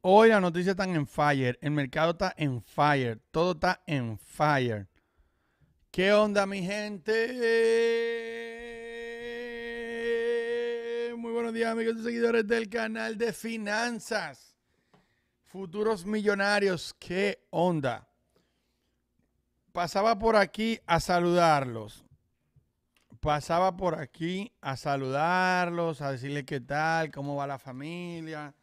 Hoy las noticias están en fire, el mercado está en fire, todo está en fire. ¿Qué onda mi gente? Muy buenos días amigos y seguidores del canal de finanzas. Futuros millonarios, ¿qué onda? Pasaba por aquí a saludarlos. Pasaba por aquí a saludarlos, a decirles qué tal, cómo va la familia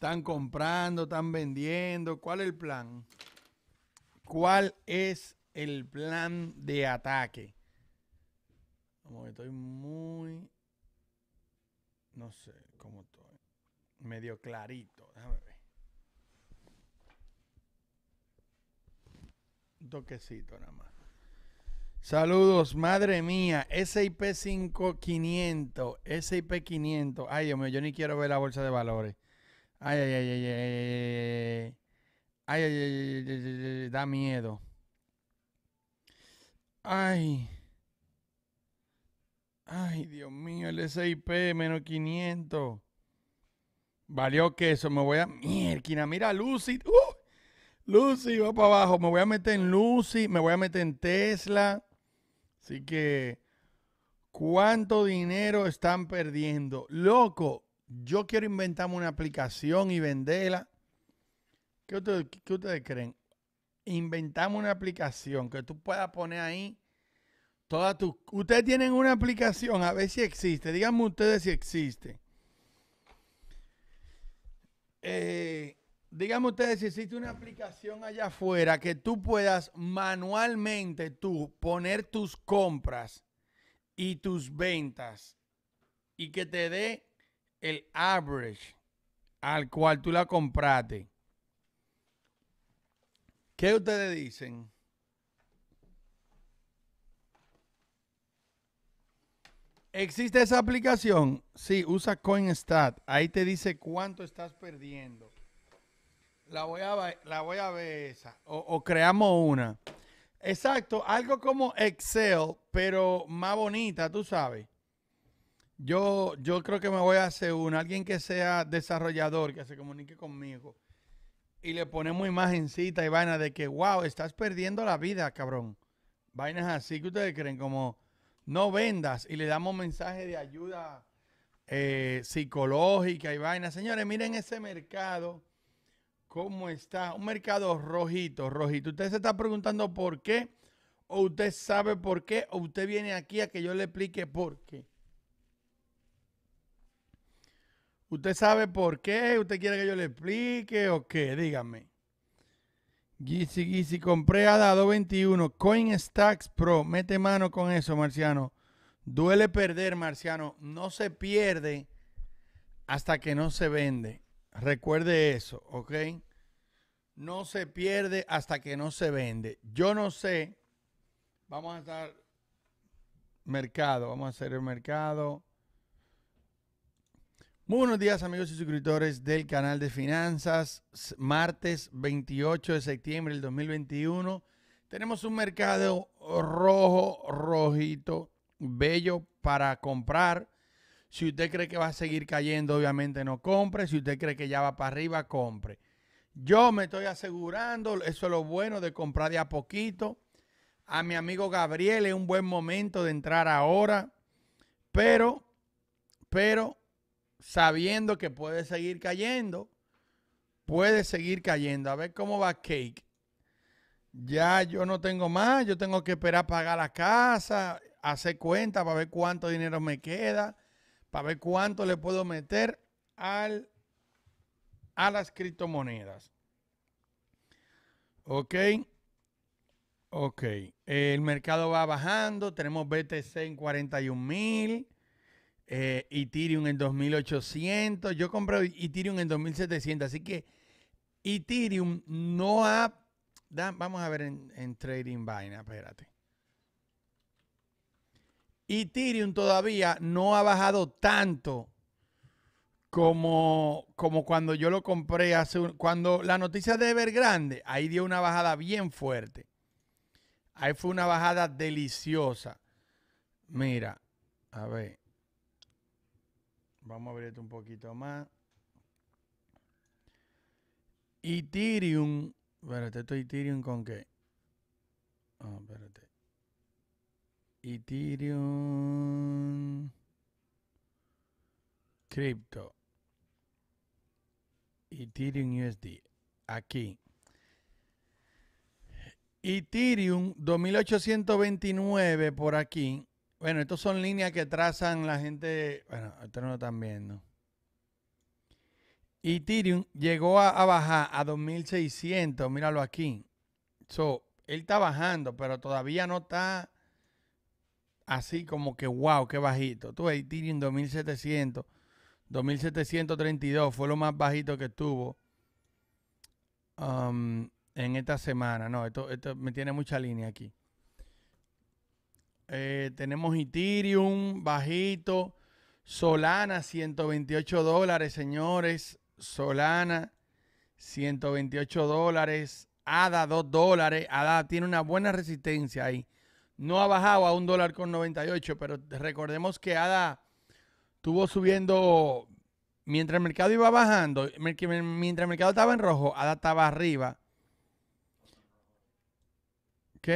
están comprando, están vendiendo. ¿Cuál es el plan? ¿Cuál es el plan de ataque? Como que estoy muy. No sé cómo estoy. Medio clarito. Déjame ver. Un toquecito nada más. Saludos, madre mía. SIP 5500. SIP 500. Ay, Dios mío, yo ni quiero ver la bolsa de valores. Ay, ay, ay, ay, ay. Ay, ay, ay, ay, ay da miedo. Ay. Ay, Dios mío, el SIP menos 500. Valió queso, me voy a... Mierda, mira, Lucy. Uh, Lucy va para abajo. Me voy a meter en Lucy, me voy a meter en Tesla. Así que, ¿cuánto dinero están perdiendo? Loco, yo quiero inventarme una aplicación y venderla. ¿Qué ustedes, creen? Inventamos una aplicación que tú puedas poner ahí todas tus... Ustedes tienen una aplicación, a ver si existe. Díganme ustedes si existe. Eh, díganme ustedes si existe una aplicación allá afuera que tú puedas manualmente tú poner tus compras y tus ventas y que te dé el average al cual tú la compraste, ¿qué ustedes dicen? ¿Existe esa aplicación? Sí, usa CoinStat. Ahí te dice cuánto estás perdiendo. La voy a, la voy a ver esa. o creamos una. Exacto, algo como Excel, pero más bonita, tú sabes. Yo, yo creo que me voy a hacer un alguien que sea desarrollador, que se comunique conmigo. Y le ponemos imagencita y vaina de que, wow, estás perdiendo la vida, cabrón. Vainas así que ustedes creen, como no vendas. Y le damos mensaje de ayuda eh, psicológica y vaina. Señores, miren ese mercado, cómo está. Un mercado rojito, rojito. Usted se está preguntando por qué, o usted sabe por qué, o usted viene aquí a que yo le explique por qué. ¿Usted sabe por qué? ¿Usted quiere que yo le explique o qué? Dígame. Gizzy, Gizzy, compré a dado 21. CoinStacks Pro. Mete mano con eso, Marciano. Duele perder, Marciano. No se pierde hasta que no se vende. Recuerde eso, ¿ok? No se pierde hasta que no se vende. Yo no sé. Vamos a estar mercado. Vamos a hacer el mercado buenos días amigos y suscriptores del canal de finanzas. Martes 28 de septiembre del 2021. Tenemos un mercado rojo, rojito, bello para comprar. Si usted cree que va a seguir cayendo, obviamente no compre. Si usted cree que ya va para arriba, compre. Yo me estoy asegurando, eso es lo bueno de comprar de a poquito. A mi amigo Gabriel es un buen momento de entrar ahora. Pero, pero sabiendo que puede seguir cayendo, puede seguir cayendo. A ver cómo va Cake. Ya yo no tengo más, yo tengo que esperar pagar la casa, hacer cuenta para ver cuánto dinero me queda, para ver cuánto le puedo meter al, a las criptomonedas. Ok. Ok. El mercado va bajando. Tenemos BTC en 41 mil. Eh, Ethereum en 2800. Yo compré Ethereum en 2700. Así que Ethereum no ha. vamos a ver en, Trading vaina Espérate. Ethereum todavía no ha bajado tanto como, como cuando yo lo compré hace cuando la noticia de Evergrande, ahí dio una bajada bien fuerte. Ahí fue una bajada deliciosa. Mira, a ver. Vamos a esto un poquito más. Ethereum. Espérate, ¿esto Ethereum con qué? Ah, espérate. Ethereum. Crypto. Ethereum USD. Aquí. Ethereum 2829 por aquí. Bueno, estos son líneas que trazan la gente. Bueno, esto no lo están viendo. Ethereum llegó a, a bajar a 2600. Míralo aquí. So, él está bajando, pero todavía no está así como que wow, qué bajito. Tú ves, Ethereum 2700, 2732 fue lo más bajito que tuvo um, en esta semana. No, esto, esto me tiene mucha línea aquí. Eh, tenemos Ethereum bajito. Solana 128 dólares, señores. Solana 128 dólares. ADA 2 dólares. ADA tiene una buena resistencia ahí. No ha bajado a un dólar con 98, pero recordemos que ADA estuvo subiendo mientras el mercado iba bajando. Mientras el mercado estaba en rojo, ADA estaba arriba. ¿Ok?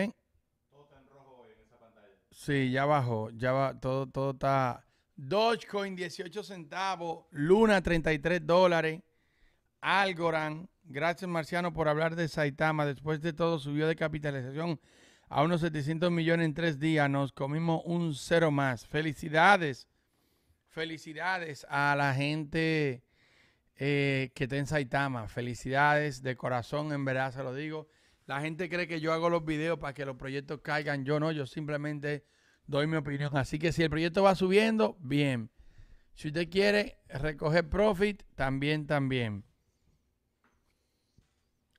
Sí, ya bajó, ya va, todo, todo está. Dogecoin 18 centavos, Luna 33 dólares, Algorand, gracias Marciano por hablar de Saitama, después de todo subió de capitalización a unos 700 millones en tres días, nos comimos un cero más. Felicidades, felicidades a la gente eh, que está en Saitama, felicidades de corazón, en verdad se lo digo. La gente cree que yo hago los videos para que los proyectos caigan. Yo no, yo simplemente doy mi opinión. Así que si el proyecto va subiendo, bien. Si usted quiere recoger profit, también, también.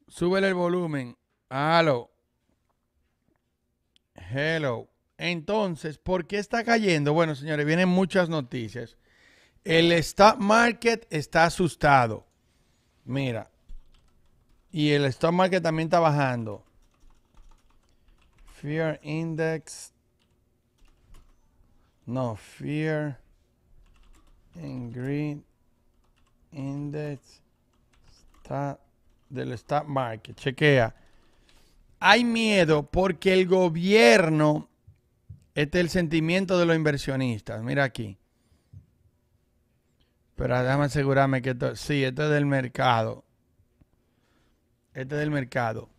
Súbele el volumen. Halo. Hello. Entonces, ¿por qué está cayendo? Bueno, señores, vienen muchas noticias. El stock market está asustado. Mira, y el stock market también está bajando. Fear Index. No, Fear and Index del stock market. Chequea. Hay miedo porque el gobierno, este es el sentimiento de los inversionistas. Mira aquí. Pero déjame asegurarme que esto, sí, esto es del mercado. Este del mercado.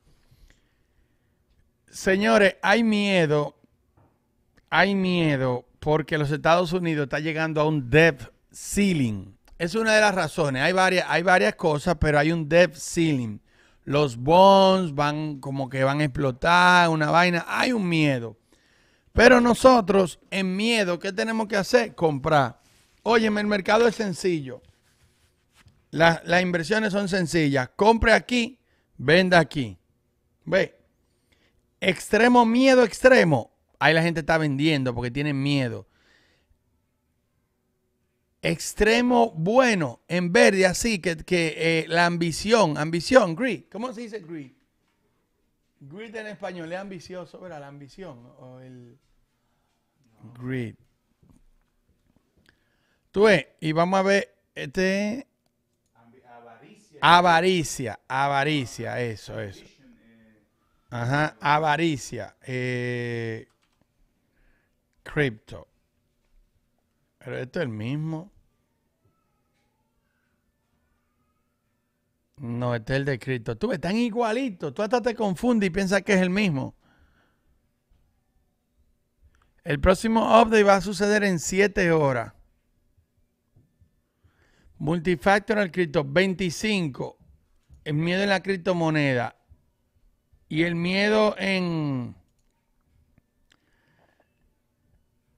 Señores, hay miedo, hay miedo porque los Estados Unidos está llegando a un debt ceiling. Es una de las razones. Hay varias, hay varias cosas, pero hay un debt ceiling. Los bonds van como que van a explotar, una vaina. Hay un miedo. Pero nosotros, en miedo, ¿qué tenemos que hacer? Comprar. Óyeme, el mercado es sencillo. las inversiones son sencillas. Compre aquí Venda aquí. Ve. Extremo, miedo extremo. Ahí la gente está vendiendo porque tienen miedo. Extremo bueno, en verde, así que, que eh, la ambición, ambición, greed. ¿Cómo se dice greed? Greed en español es ambicioso, ¿verdad? La ambición o el greed. Tú ves, y vamos a ver este Avaricia, avaricia, eso, eso. Ajá, avaricia. Eh, cripto. crypto. Pero esto es el mismo. No, este es el de cripto. Tú ves, están igualitos. Tú hasta te confundes y piensas que es el mismo. El próximo update va a suceder en 7 horas. Multifactor en el cripto 25. El miedo en la criptomoneda. Y el miedo en.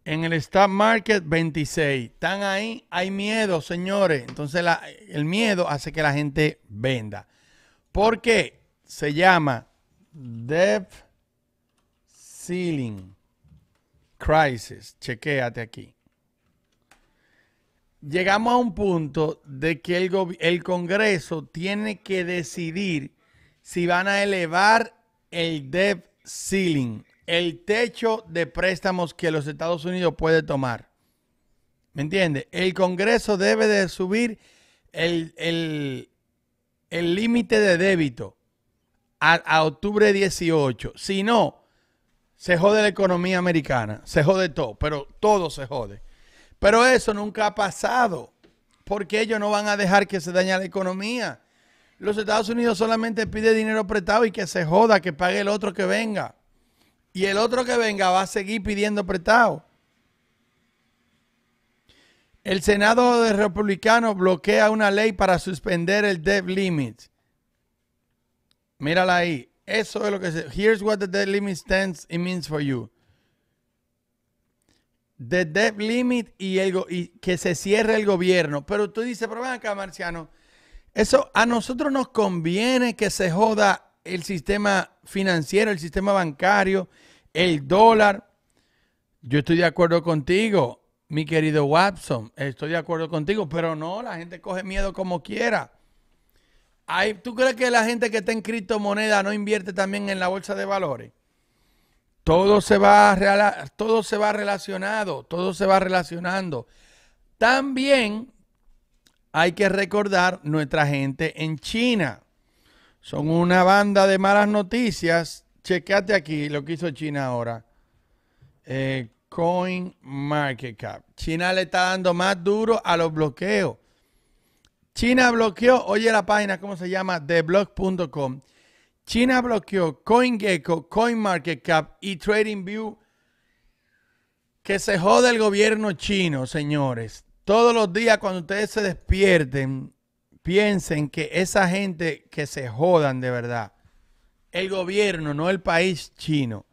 En el stock market 26. Están ahí, hay miedo, señores. Entonces el miedo hace que la gente venda. ¿Por qué? Se llama Debt Ceiling Crisis. Chequéate aquí llegamos a un punto de que el, el Congreso tiene que decidir si van a elevar el debt ceiling, el techo de préstamos que los Estados Unidos puede tomar. ¿Me entiende? El Congreso debe de subir el límite de débito a, a octubre 18. Si no, se jode la economía americana, se jode todo, pero todo se jode. Pero eso nunca ha pasado, porque ellos no van a dejar que se dañe la economía. Los Estados Unidos solamente pide dinero prestado y que se joda, que pague el otro que venga. Y el otro que venga va a seguir pidiendo prestado. El Senado Republicano bloquea una ley para suspender el debt limit. Mírala ahí. Eso es lo que dice. Here's what the debt limit stands, it means for you. De debt limit y, y que se cierre el gobierno. Pero tú dices, pero ven acá, Marciano, eso a nosotros nos conviene que se joda el sistema financiero, el sistema bancario, el dólar. Yo estoy de acuerdo contigo, mi querido Watson, estoy de acuerdo contigo, pero no, la gente coge miedo como quiera. Ay, ¿Tú crees que la gente que está en criptomoneda no invierte también en la bolsa de valores? Todo se va, todo se va relacionado, todo se va relacionando. También hay que recordar nuestra gente en China. Son una banda de malas noticias. Checate aquí lo que hizo China ahora. Eh, Coin Market Cap. China le está dando más duro a los bloqueos. China bloqueó, oye la página, ¿cómo se llama? TheBlock.com China bloqueó CoinGecko, CoinMarketCap y TradingView. Que se jode el gobierno chino, señores. Todos los días cuando ustedes se despierten, piensen que esa gente que se jodan de verdad. El gobierno, no el país chino.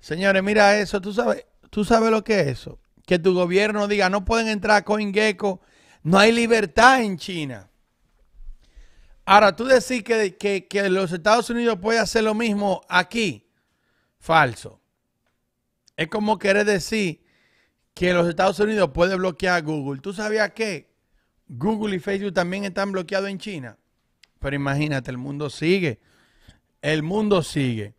Señores, mira eso, tú sabes, tú sabes lo que es eso. Que tu gobierno diga, no pueden entrar a CoinGecko, no hay libertad en China. Ahora, tú decís que, que, los Estados Unidos puede hacer lo mismo aquí. Falso. Es como querer decir que los Estados Unidos puede bloquear a Google. ¿Tú sabías que Google y Facebook también están bloqueados en China? Pero imagínate, el mundo sigue. El mundo sigue.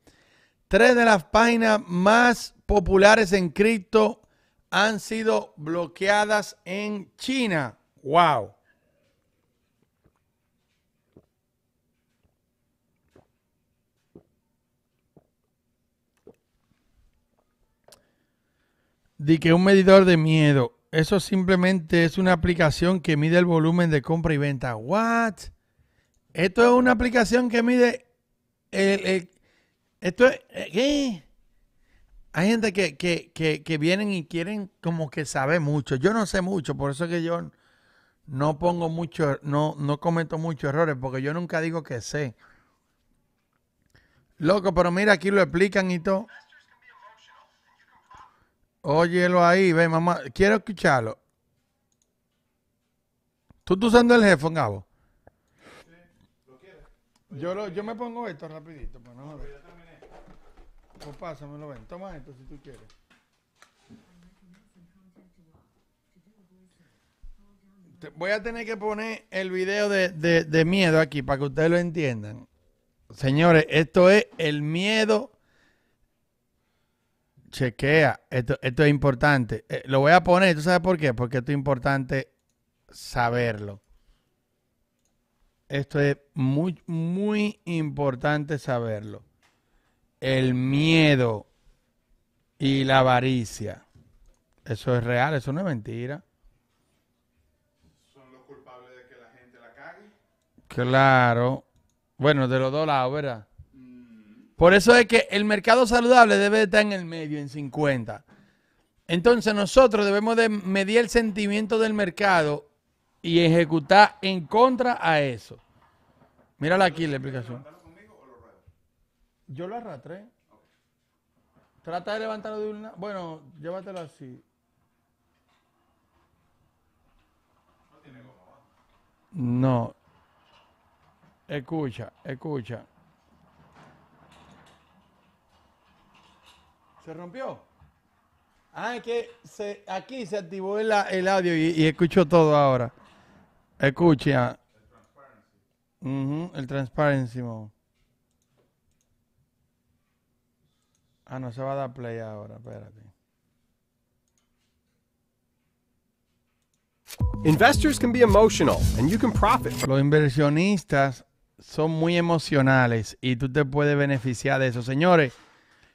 Tres de las páginas más populares en cripto han sido bloqueadas en China. ¡Wow! de que un medidor de miedo, eso simplemente es una aplicación que mide el volumen de compra y venta. What? Esto es una aplicación que mide el, esto es eh, ¿qué? Hay gente que, que, vienen y quieren como que sabe mucho. Yo no sé mucho, por eso es que yo no pongo mucho, no, no cometo muchos errores, porque yo nunca digo que sé. Loco, pero mira, aquí lo explican y todo. Óyelo ahí, ve mamá, quiero escucharlo. ¿Tú estás usando el jefe, Gabo? Yo, lo, yo me pongo esto rapidito, pues no pues pues Toma esto si tú quieres. voy a tener que poner el video de miedo aquí para que ustedes lo entiendan. Señores, esto es el miedo Chequea, esto, es importante. Eh, lo voy a poner, ¿tú sabes por qué? Porque esto es importante saberlo. Esto es muy, muy importante saberlo. El miedo y la avaricia. Eso es real, eso no es mentira. ¿Son los culpables de que la gente la cague? Claro. Bueno, de los dos lados, ¿verdad? Por eso es que el mercado saludable debe estar en el medio, en 50. Entonces nosotros debemos de medir el sentimiento del mercado y ejecutar en contra a eso. Mírala aquí la explicación. Yo lo arrastré. Trata de levantarlo de una... Bueno, llévatelo así. No. Escucha, escucha. ¿Se rompió? Ah, que se, aquí se activó el, audio y, escucho todo ahora. Escucha. El transparency. el transparency Ah, no se va a dar play ahora, espérate. Investors can be emotional and you can profit. Los inversionistas son muy emocionales y tú te puedes beneficiar de eso, señores.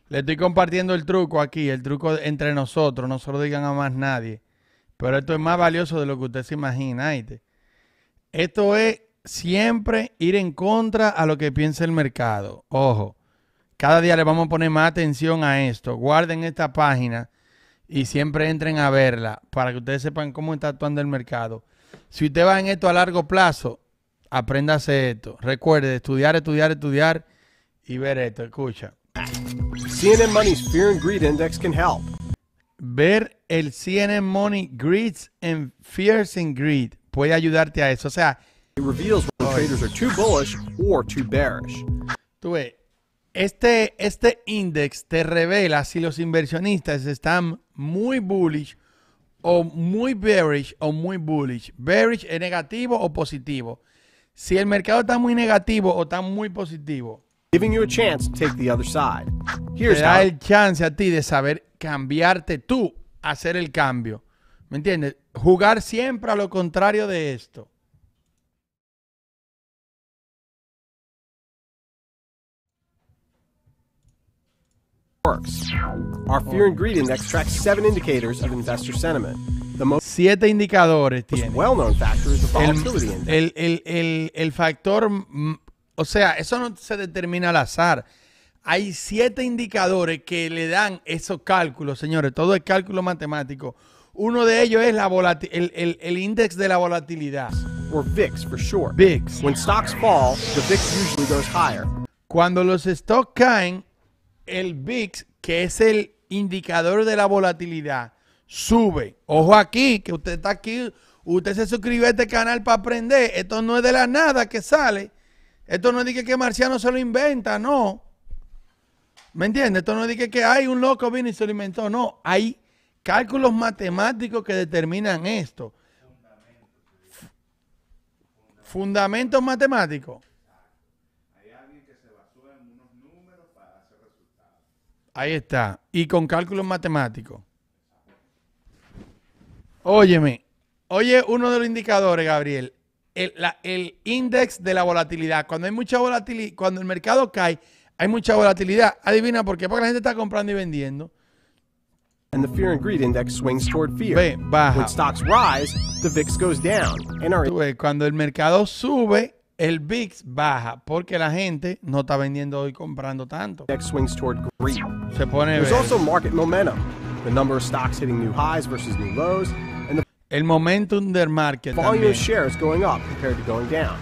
Le estoy compartiendo el truco aquí, el truco entre nosotros, no se lo digan a más nadie. Pero esto es más valioso de lo que usted se imagina. Esto es siempre ir en contra a lo que piensa el mercado. Ojo, cada día le vamos a poner más atención a esto. Guarden esta página y siempre entren a verla para que ustedes sepan cómo está actuando el mercado. Si usted va en esto a largo plazo, apréndase esto. Recuerde estudiar, estudiar, estudiar y ver esto. Escucha. CNN Money's Fear and Greed Index can help. Ver el CNN Money Greeds and Fears and Greed puede ayudarte a eso. O sea, reveals when traders are too bullish or too bearish. este, este index te revela si los inversionistas están muy bullish o muy bearish o muy bullish. Bearish es negativo o positivo. Si el mercado está muy negativo o está muy positivo giving you a chance to take the other side. Here's Te da how el chance a ti de saber cambiarte tú, hacer el cambio. ¿Me entiendes? Jugar siempre a lo contrario de esto. works. Our fear oh. ingredient extracts seven indicators of investor sentiment. The most Siete indicadores tiene. well-known factor is the volatility index. El, el, el, el factor o sea, eso no se determina al azar. Hay siete indicadores que le dan esos cálculos, señores. Todo es cálculo matemático. Uno de ellos es el, índice de la volatilidad. VIX por VIX. VIX Cuando los stocks caen, el VIX, que es el indicador de la volatilidad, sube. Ojo aquí, que usted está aquí, usted se suscribe a este canal para aprender. Esto no es de la nada que sale. Esto no es que Marciano se lo inventa, no. ¿Me entiendes? Esto no es que hay un loco vino y se lo inventó, no. Hay cálculos matemáticos que determinan esto. Fundamentos matemáticos. Ahí está. Y con cálculos matemáticos. Óyeme. Oye, uno de los indicadores, Gabriel el, la, el index de la volatilidad. Cuando hay mucha volatilidad, cuando el mercado cae, hay mucha volatilidad. Adivina por qué, porque la gente está comprando y vendiendo. And the fear and greed index swings toward fear. Ve, baja. When stocks rise, the VIX goes down. And our... cuando el mercado sube, el VIX baja porque la gente no está vendiendo y comprando tanto. Index swings toward greed. Se pone There's also market momentum. The number of stocks hitting new highs versus new lows. El momentum del market. Volume of shares going up compared to going down.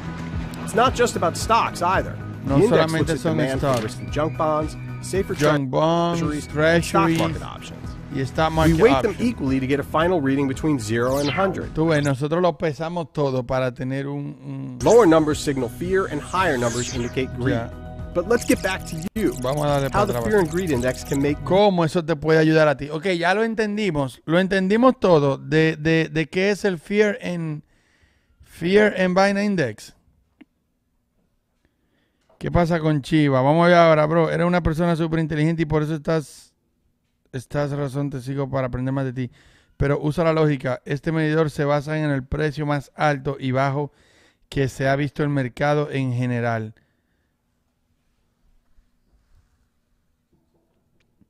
It's not just about stocks either. No the index looks at demand stocks. for junk bonds, safer junk bonds, treasuries, treasuries, stock market options. Y stock market we weight options. them equally to get a final reading between 0 and 100. Tú ves, nosotros lo pesamos todo para tener un, un... Lower numbers signal fear and higher numbers indicate greed. Yeah. Vamos a darle How the fear ¿Cómo eso te puede ayudar a ti? Ok, ya lo entendimos. Lo entendimos todo de, de, de qué es el fear and fear and index. ¿Qué pasa con Chiva? Vamos a ver ahora, bro. Eres una persona súper inteligente y por eso estás estás razón, te sigo para aprender más de ti. Pero usa la lógica. Este medidor se basa en el precio más alto y bajo que se ha visto el mercado en general.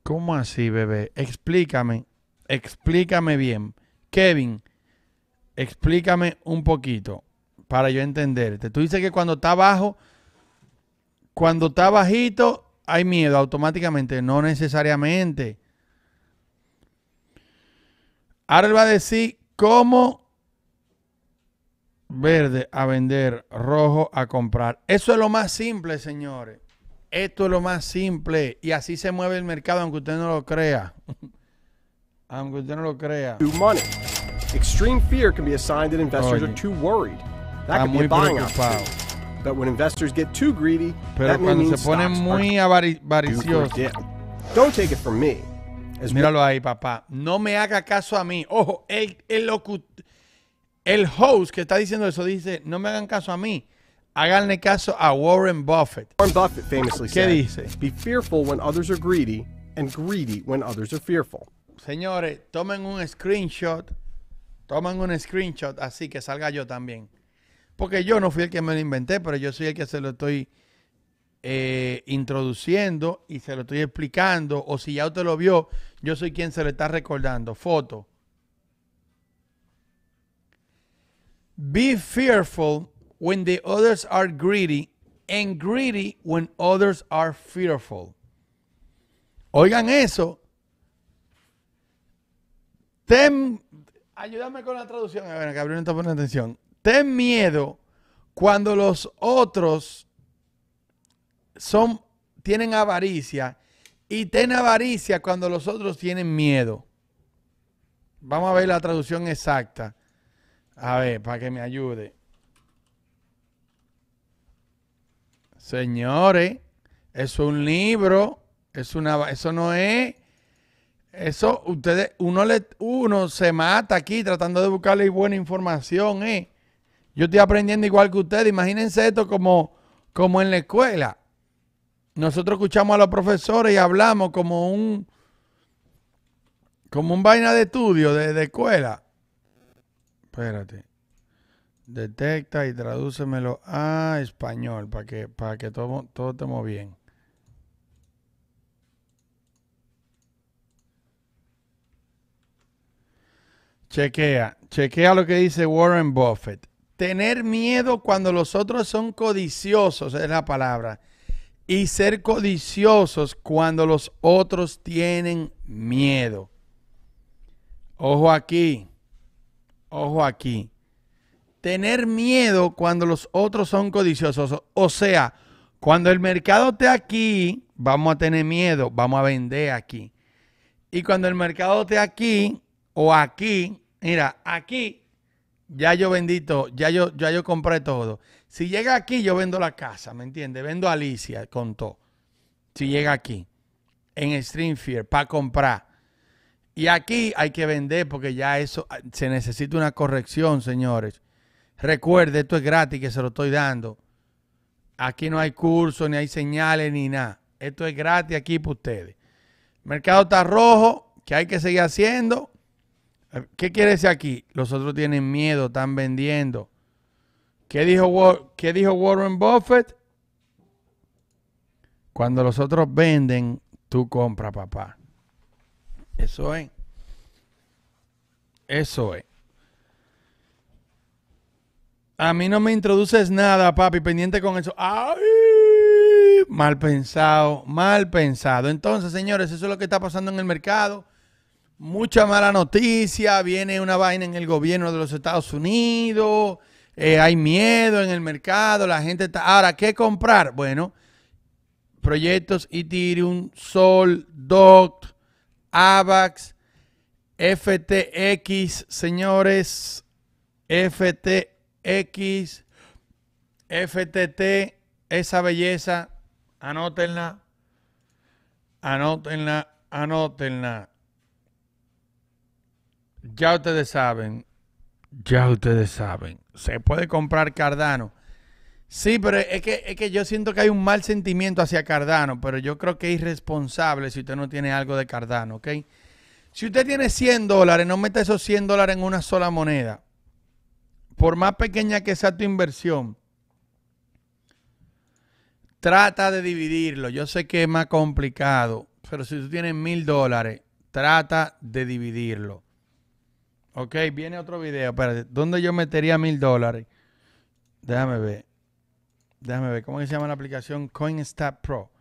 ¿Cómo así, bebé? Explícame, explícame bien. Kevin, explícame un poquito para yo entenderte. Tú dices que cuando está bajo, cuando está bajito, hay miedo automáticamente, no necesariamente. Ahora él va a decir cómo verde a vender, rojo a comprar. Eso es lo más simple, señores. Esto es lo más simple y así se mueve el mercado aunque usted no lo crea. aunque usted no lo crea. Money. Extreme fear can be a sign that investors are too worried. That can be a buying up. But when investors get too greedy, that means se ponen muy avariciosos. Don't take it from me. Míralo ahí, papá. No me haga caso a mí. Ojo, el, el, el host que está diciendo eso dice, no me hagan caso a mí. Háganle caso a Warren Buffett. Warren Buffett famously ¿Qué dice? Be fearful when others are greedy and greedy when others are fearful. Señores, tomen un screenshot. Tomen un screenshot así que salga yo también. Porque yo no fui el que me lo inventé, pero yo soy el que se lo estoy eh, introduciendo y se lo estoy explicando. O si ya usted lo vio, yo soy quien se lo está recordando. Foto. Be fearful when the others are greedy and greedy when others are fearful. Oigan eso. ayúdame con la traducción. A ver, Gabriel, no está poniendo atención. Ten miedo cuando los otros son, tienen avaricia y ten avaricia cuando los otros tienen miedo. Vamos a ver la traducción exacta. A ver, para que me ayude. Señores, eso es un libro, es una, eso no es, eso ustedes, uno, le, uno se mata aquí tratando de buscarle buena información, ¿eh? Yo estoy aprendiendo igual que ustedes, imagínense esto como, como en la escuela. Nosotros escuchamos a los profesores y hablamos como un, como un vaina de estudio, de, de escuela. Espérate. Detecta y tradúcemelo a español para que, para que todo, todo estemos bien. Chequea, chequea lo que dice Warren Buffett. Tener miedo cuando los otros son codiciosos es la palabra. Y ser codiciosos cuando los otros tienen miedo. Ojo aquí, ojo aquí tener miedo cuando los otros son codiciosos. O sea, cuando el mercado esté aquí, vamos a tener miedo, vamos a vender aquí. Y cuando el mercado esté aquí o aquí, mira, aquí, ya yo bendito, ya yo, ya yo compré todo. Si llega aquí, yo vendo la casa, ¿me entiendes? Vendo Alicia con todo. Si llega aquí, en Streamfield, para comprar. Y aquí hay que vender porque ya eso ah, se necesita una corrección, señores. Recuerde, esto es gratis que se lo estoy dando. Aquí no hay curso, ni hay señales, ni nada. Esto es gratis aquí para ustedes. mercado está rojo, que hay que seguir haciendo. ¿Qué quiere decir aquí? Los otros tienen miedo, están vendiendo. ¿Qué dijo, ¿Qué dijo Warren Buffett? Cuando los otros venden, tú compras, papá. Eso es. Eso es. A mí no me introduces nada, papi, pendiente con eso. ¡Ay! Mal pensado, mal pensado. Entonces, señores, eso es lo que está pasando en el mercado. Mucha mala noticia, viene una vaina en el gobierno de los Estados Unidos, eh, hay miedo en el mercado, la gente está... Ahora, ¿qué comprar? Bueno, proyectos Ethereum, Sol, DOT, AVAX, FTX, señores, FTX. X, FTT, esa belleza, anótenla, anótenla, anótenla. Ya ustedes saben, ya ustedes saben, se puede comprar Cardano. Sí, pero es que, es que, yo siento que hay un mal sentimiento hacia Cardano, pero yo creo que es irresponsable si usted no tiene algo de Cardano, ¿ok? Si usted tiene 100 dólares, no meta esos 100 dólares en una sola moneda por más pequeña que sea tu inversión, trata de dividirlo. Yo sé que es más complicado, pero si tú tienes mil dólares, trata de dividirlo. Ok, viene otro video. Espérate, ¿dónde yo metería mil dólares? Déjame ver. Déjame ver. ¿Cómo se llama la aplicación? CoinStat Pro.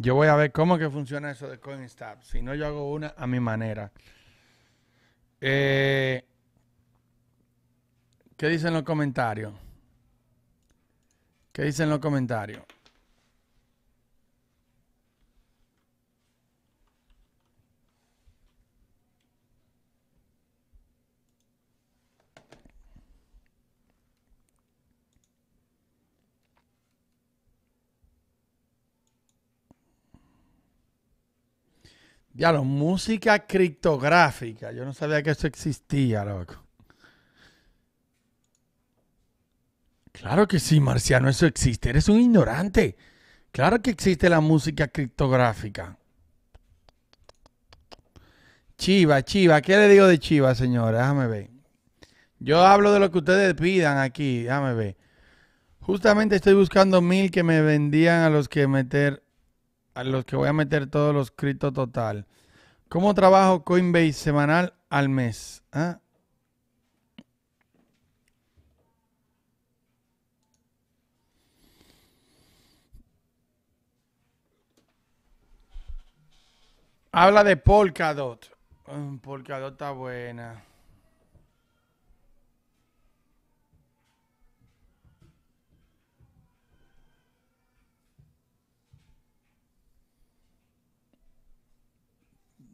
Yo voy a ver cómo que funciona eso de CoinStab. Si no, yo hago una a mi manera. Eh, ¿Qué dicen los comentarios? ¿Qué dicen los comentarios? Ya lo, música criptográfica. Yo no sabía que eso existía, loco. Claro que sí, Marciano, eso existe. Eres un ignorante. Claro que existe la música criptográfica. Chiva, Chiva, ¿qué le digo de Chiva, señora? Déjame ver. Yo hablo de lo que ustedes pidan aquí, déjame ver. Justamente estoy buscando mil que me vendían a los que meter a los que voy a meter todos los cripto total. ¿Cómo trabajo Coinbase semanal al mes? ¿Ah? Habla de Polkadot. Mm, Polkadot está buena.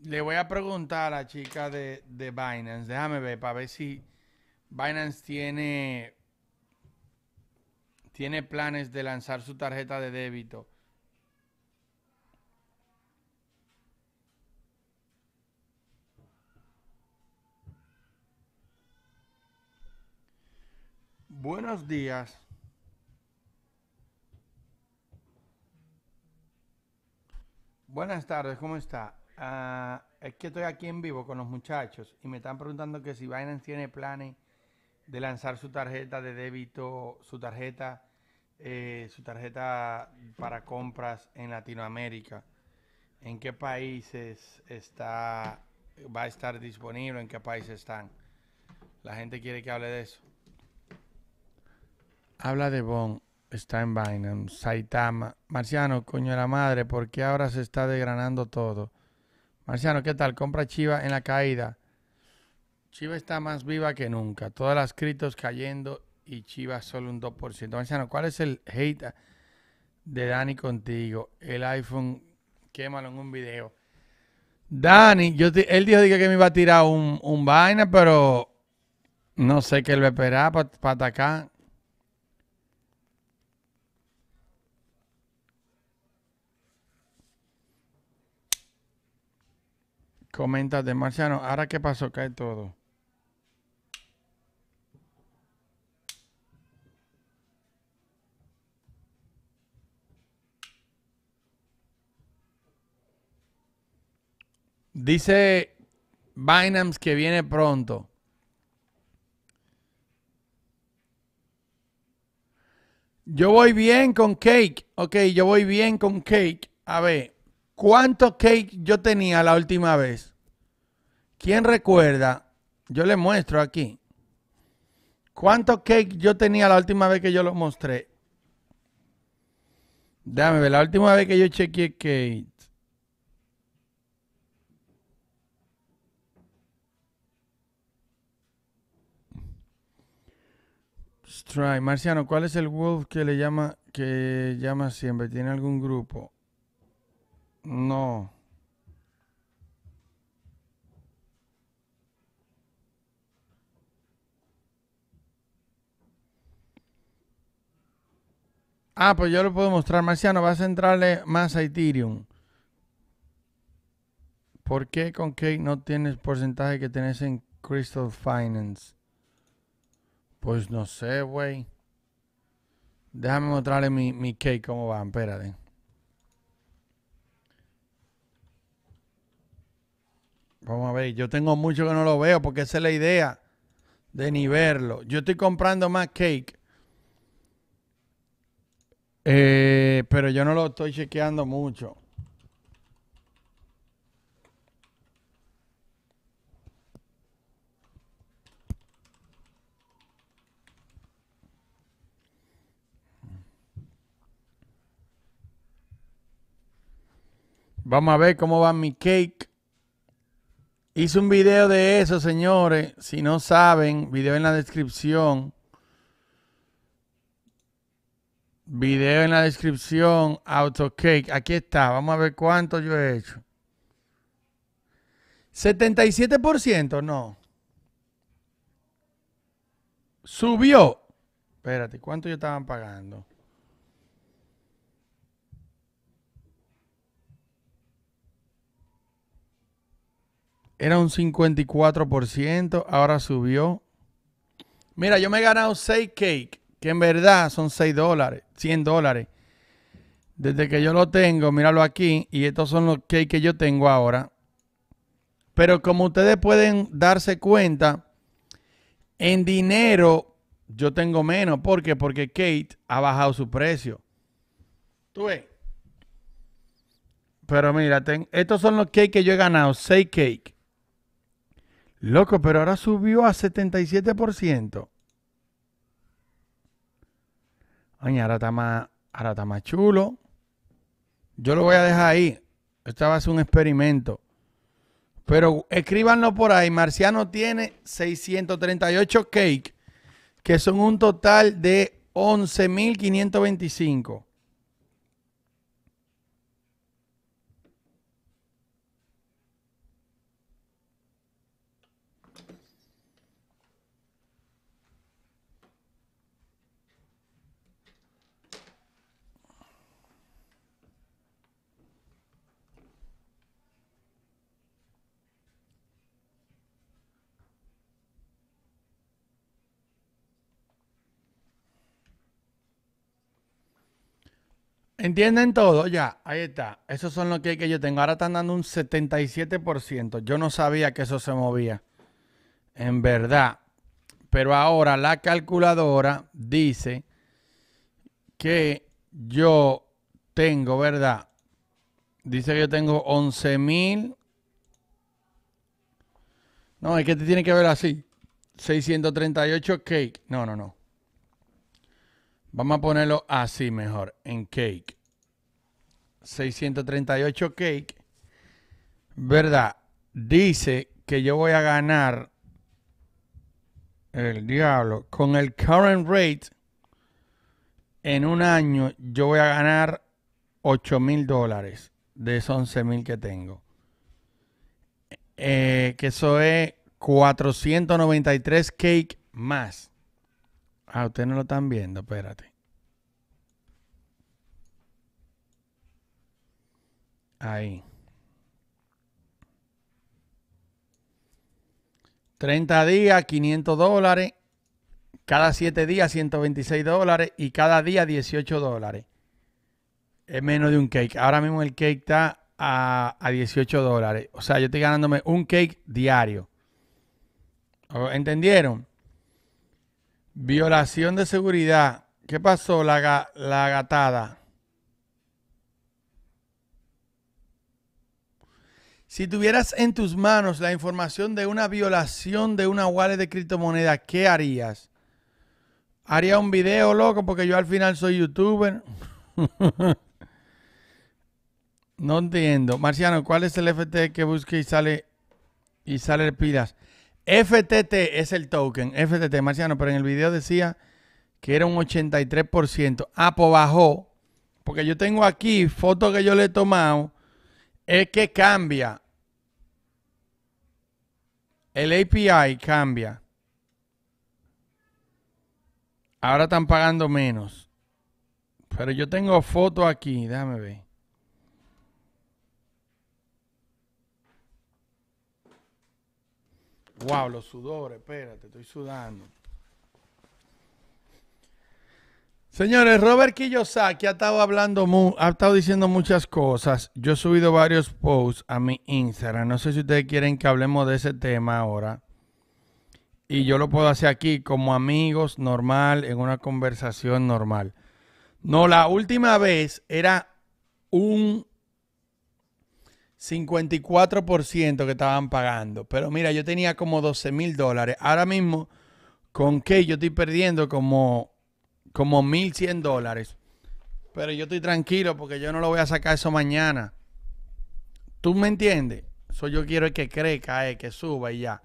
Le voy a preguntar a la chica de, de Binance, déjame ver, para ver si Binance tiene, tiene planes de lanzar su tarjeta de débito. Buenos días. Buenas tardes, ¿cómo está? Ah, es que estoy aquí en vivo con los muchachos y me están preguntando que si Binance tiene planes de lanzar su tarjeta de débito, su tarjeta, eh, su tarjeta para compras en Latinoamérica. ¿En qué países está, va a estar disponible? ¿En qué países están? La gente quiere que hable de eso. Habla de Bon, está en Binance, Saitama. Marciano, coño de la madre, ¿por qué ahora se está degranando todo? Marciano, ¿qué tal? Compra Chiva en la caída. Chiva está más viva que nunca. Todas las criptos cayendo y Chiva solo un 2%. Marciano, ¿cuál es el hate de Dani contigo? El iPhone, quémalo en un video. Dani, yo él dijo que me iba a tirar un, un vaina, pero no sé qué él va a esperar para atacar. Coméntate, Marciano, ahora qué pasó, cae todo. Dice Binance que viene pronto. Yo voy bien con Cake. Ok, yo voy bien con Cake. A ver cuánto cake yo tenía la última vez? ¿Quién recuerda? Yo le muestro aquí. cuánto cake yo tenía la última vez que yo los mostré? Déjame ver, la última vez que yo chequeé cake. Strike. Marciano, ¿cuál es el wolf que le llama que llama siempre? ¿Tiene algún grupo? No. Ah, pues yo lo puedo mostrar, Marciano. Vas a entrarle más a Ethereum. ¿Por qué con Cake no tienes porcentaje que tenés en Crystal Finance? Pues no sé, güey. Déjame mostrarle mi, mi Cake cómo van, espérate. Vamos a ver, yo tengo mucho que no lo veo porque esa es la idea de ni verlo. Yo estoy comprando más cake. Eh, pero yo no lo estoy chequeando mucho. Vamos a ver cómo va mi cake. Hice un video de eso, señores. Si no saben, video en la descripción. Video en la descripción. Autocake. Aquí está. Vamos a ver cuánto yo he hecho. 77% no. Subió. Espérate, ¿cuánto yo estaban pagando? era un 54%, ahora subió. Mira, yo me he ganado 6 cake, que en verdad son 6 dólares, 100 dólares. Desde que yo lo tengo, míralo aquí, y estos son los cake que yo tengo ahora. Pero como ustedes pueden darse cuenta, en dinero yo tengo menos. ¿Por qué? Porque Kate ha bajado su precio. ¿Tú ves? Pero mira, estos son los cakes que yo he ganado, 6 cakes. Loco, pero ahora subió a 77%. Ay, ahora está más, ahora más chulo. Yo lo voy a dejar ahí. Esta va a ser un experimento. Pero escríbanlo por ahí. Marciano tiene 638 cakes, que son un total de 11.525. Entienden todo, ya, ahí está. Esos son los que, que yo tengo. Ahora están dando un 77%. Yo no sabía que eso se movía. En verdad. Pero ahora la calculadora dice que yo tengo, ¿verdad? Dice que yo tengo 11.000, No, es que te tiene que ver así. 638 cake. No, no, no. Vamos a ponerlo así mejor, en cake. 638 Cake, ¿verdad? Dice que yo voy a ganar el diablo con el current rate. En un año yo voy a ganar 8 mil dólares de esos 11 mil que tengo. Eh, que eso es 493 cake más. Ah, ustedes no lo están viendo, espérate. Ahí. 30 días, 500 dólares. Cada 7 días, 126 dólares. Y cada día, 18 dólares. Es menos de un cake. Ahora mismo el cake está a, 18 dólares. O sea, yo estoy ganándome un cake diario. ¿Entendieron? Violación de seguridad. ¿Qué pasó? La, la gatada. Si tuvieras en tus manos la información de una violación de una wallet de criptomoneda, ¿qué harías? Haría un video, loco, porque yo al final soy youtuber. no entiendo. Marciano, ¿cuál es el FT que busque y sale y sale pilas? FTT es el token, FTT, Marciano, pero en el video decía que era un 83%. Ah, pues bajó. Porque yo tengo aquí fotos que yo le he tomado. Es que cambia. El API cambia. Ahora están pagando menos. Pero yo tengo foto aquí, déjame ver. Wow, los sudores, espérate, estoy sudando. Señores, Robert Kiyosaki ha estado hablando, ha estado diciendo muchas cosas. Yo he subido varios posts a mi Instagram. No sé si ustedes quieren que hablemos de ese tema ahora. Y yo lo puedo hacer aquí como amigos, normal, en una conversación normal. No, la última vez era un 54% que estaban pagando. Pero mira, yo tenía como 12 mil dólares. Ahora mismo, ¿con qué? Yo estoy perdiendo como como 1.100 dólares. Pero yo estoy tranquilo porque yo no lo voy a sacar eso mañana. ¿Tú me entiendes? Eso yo quiero que crezca, eh, que suba y ya.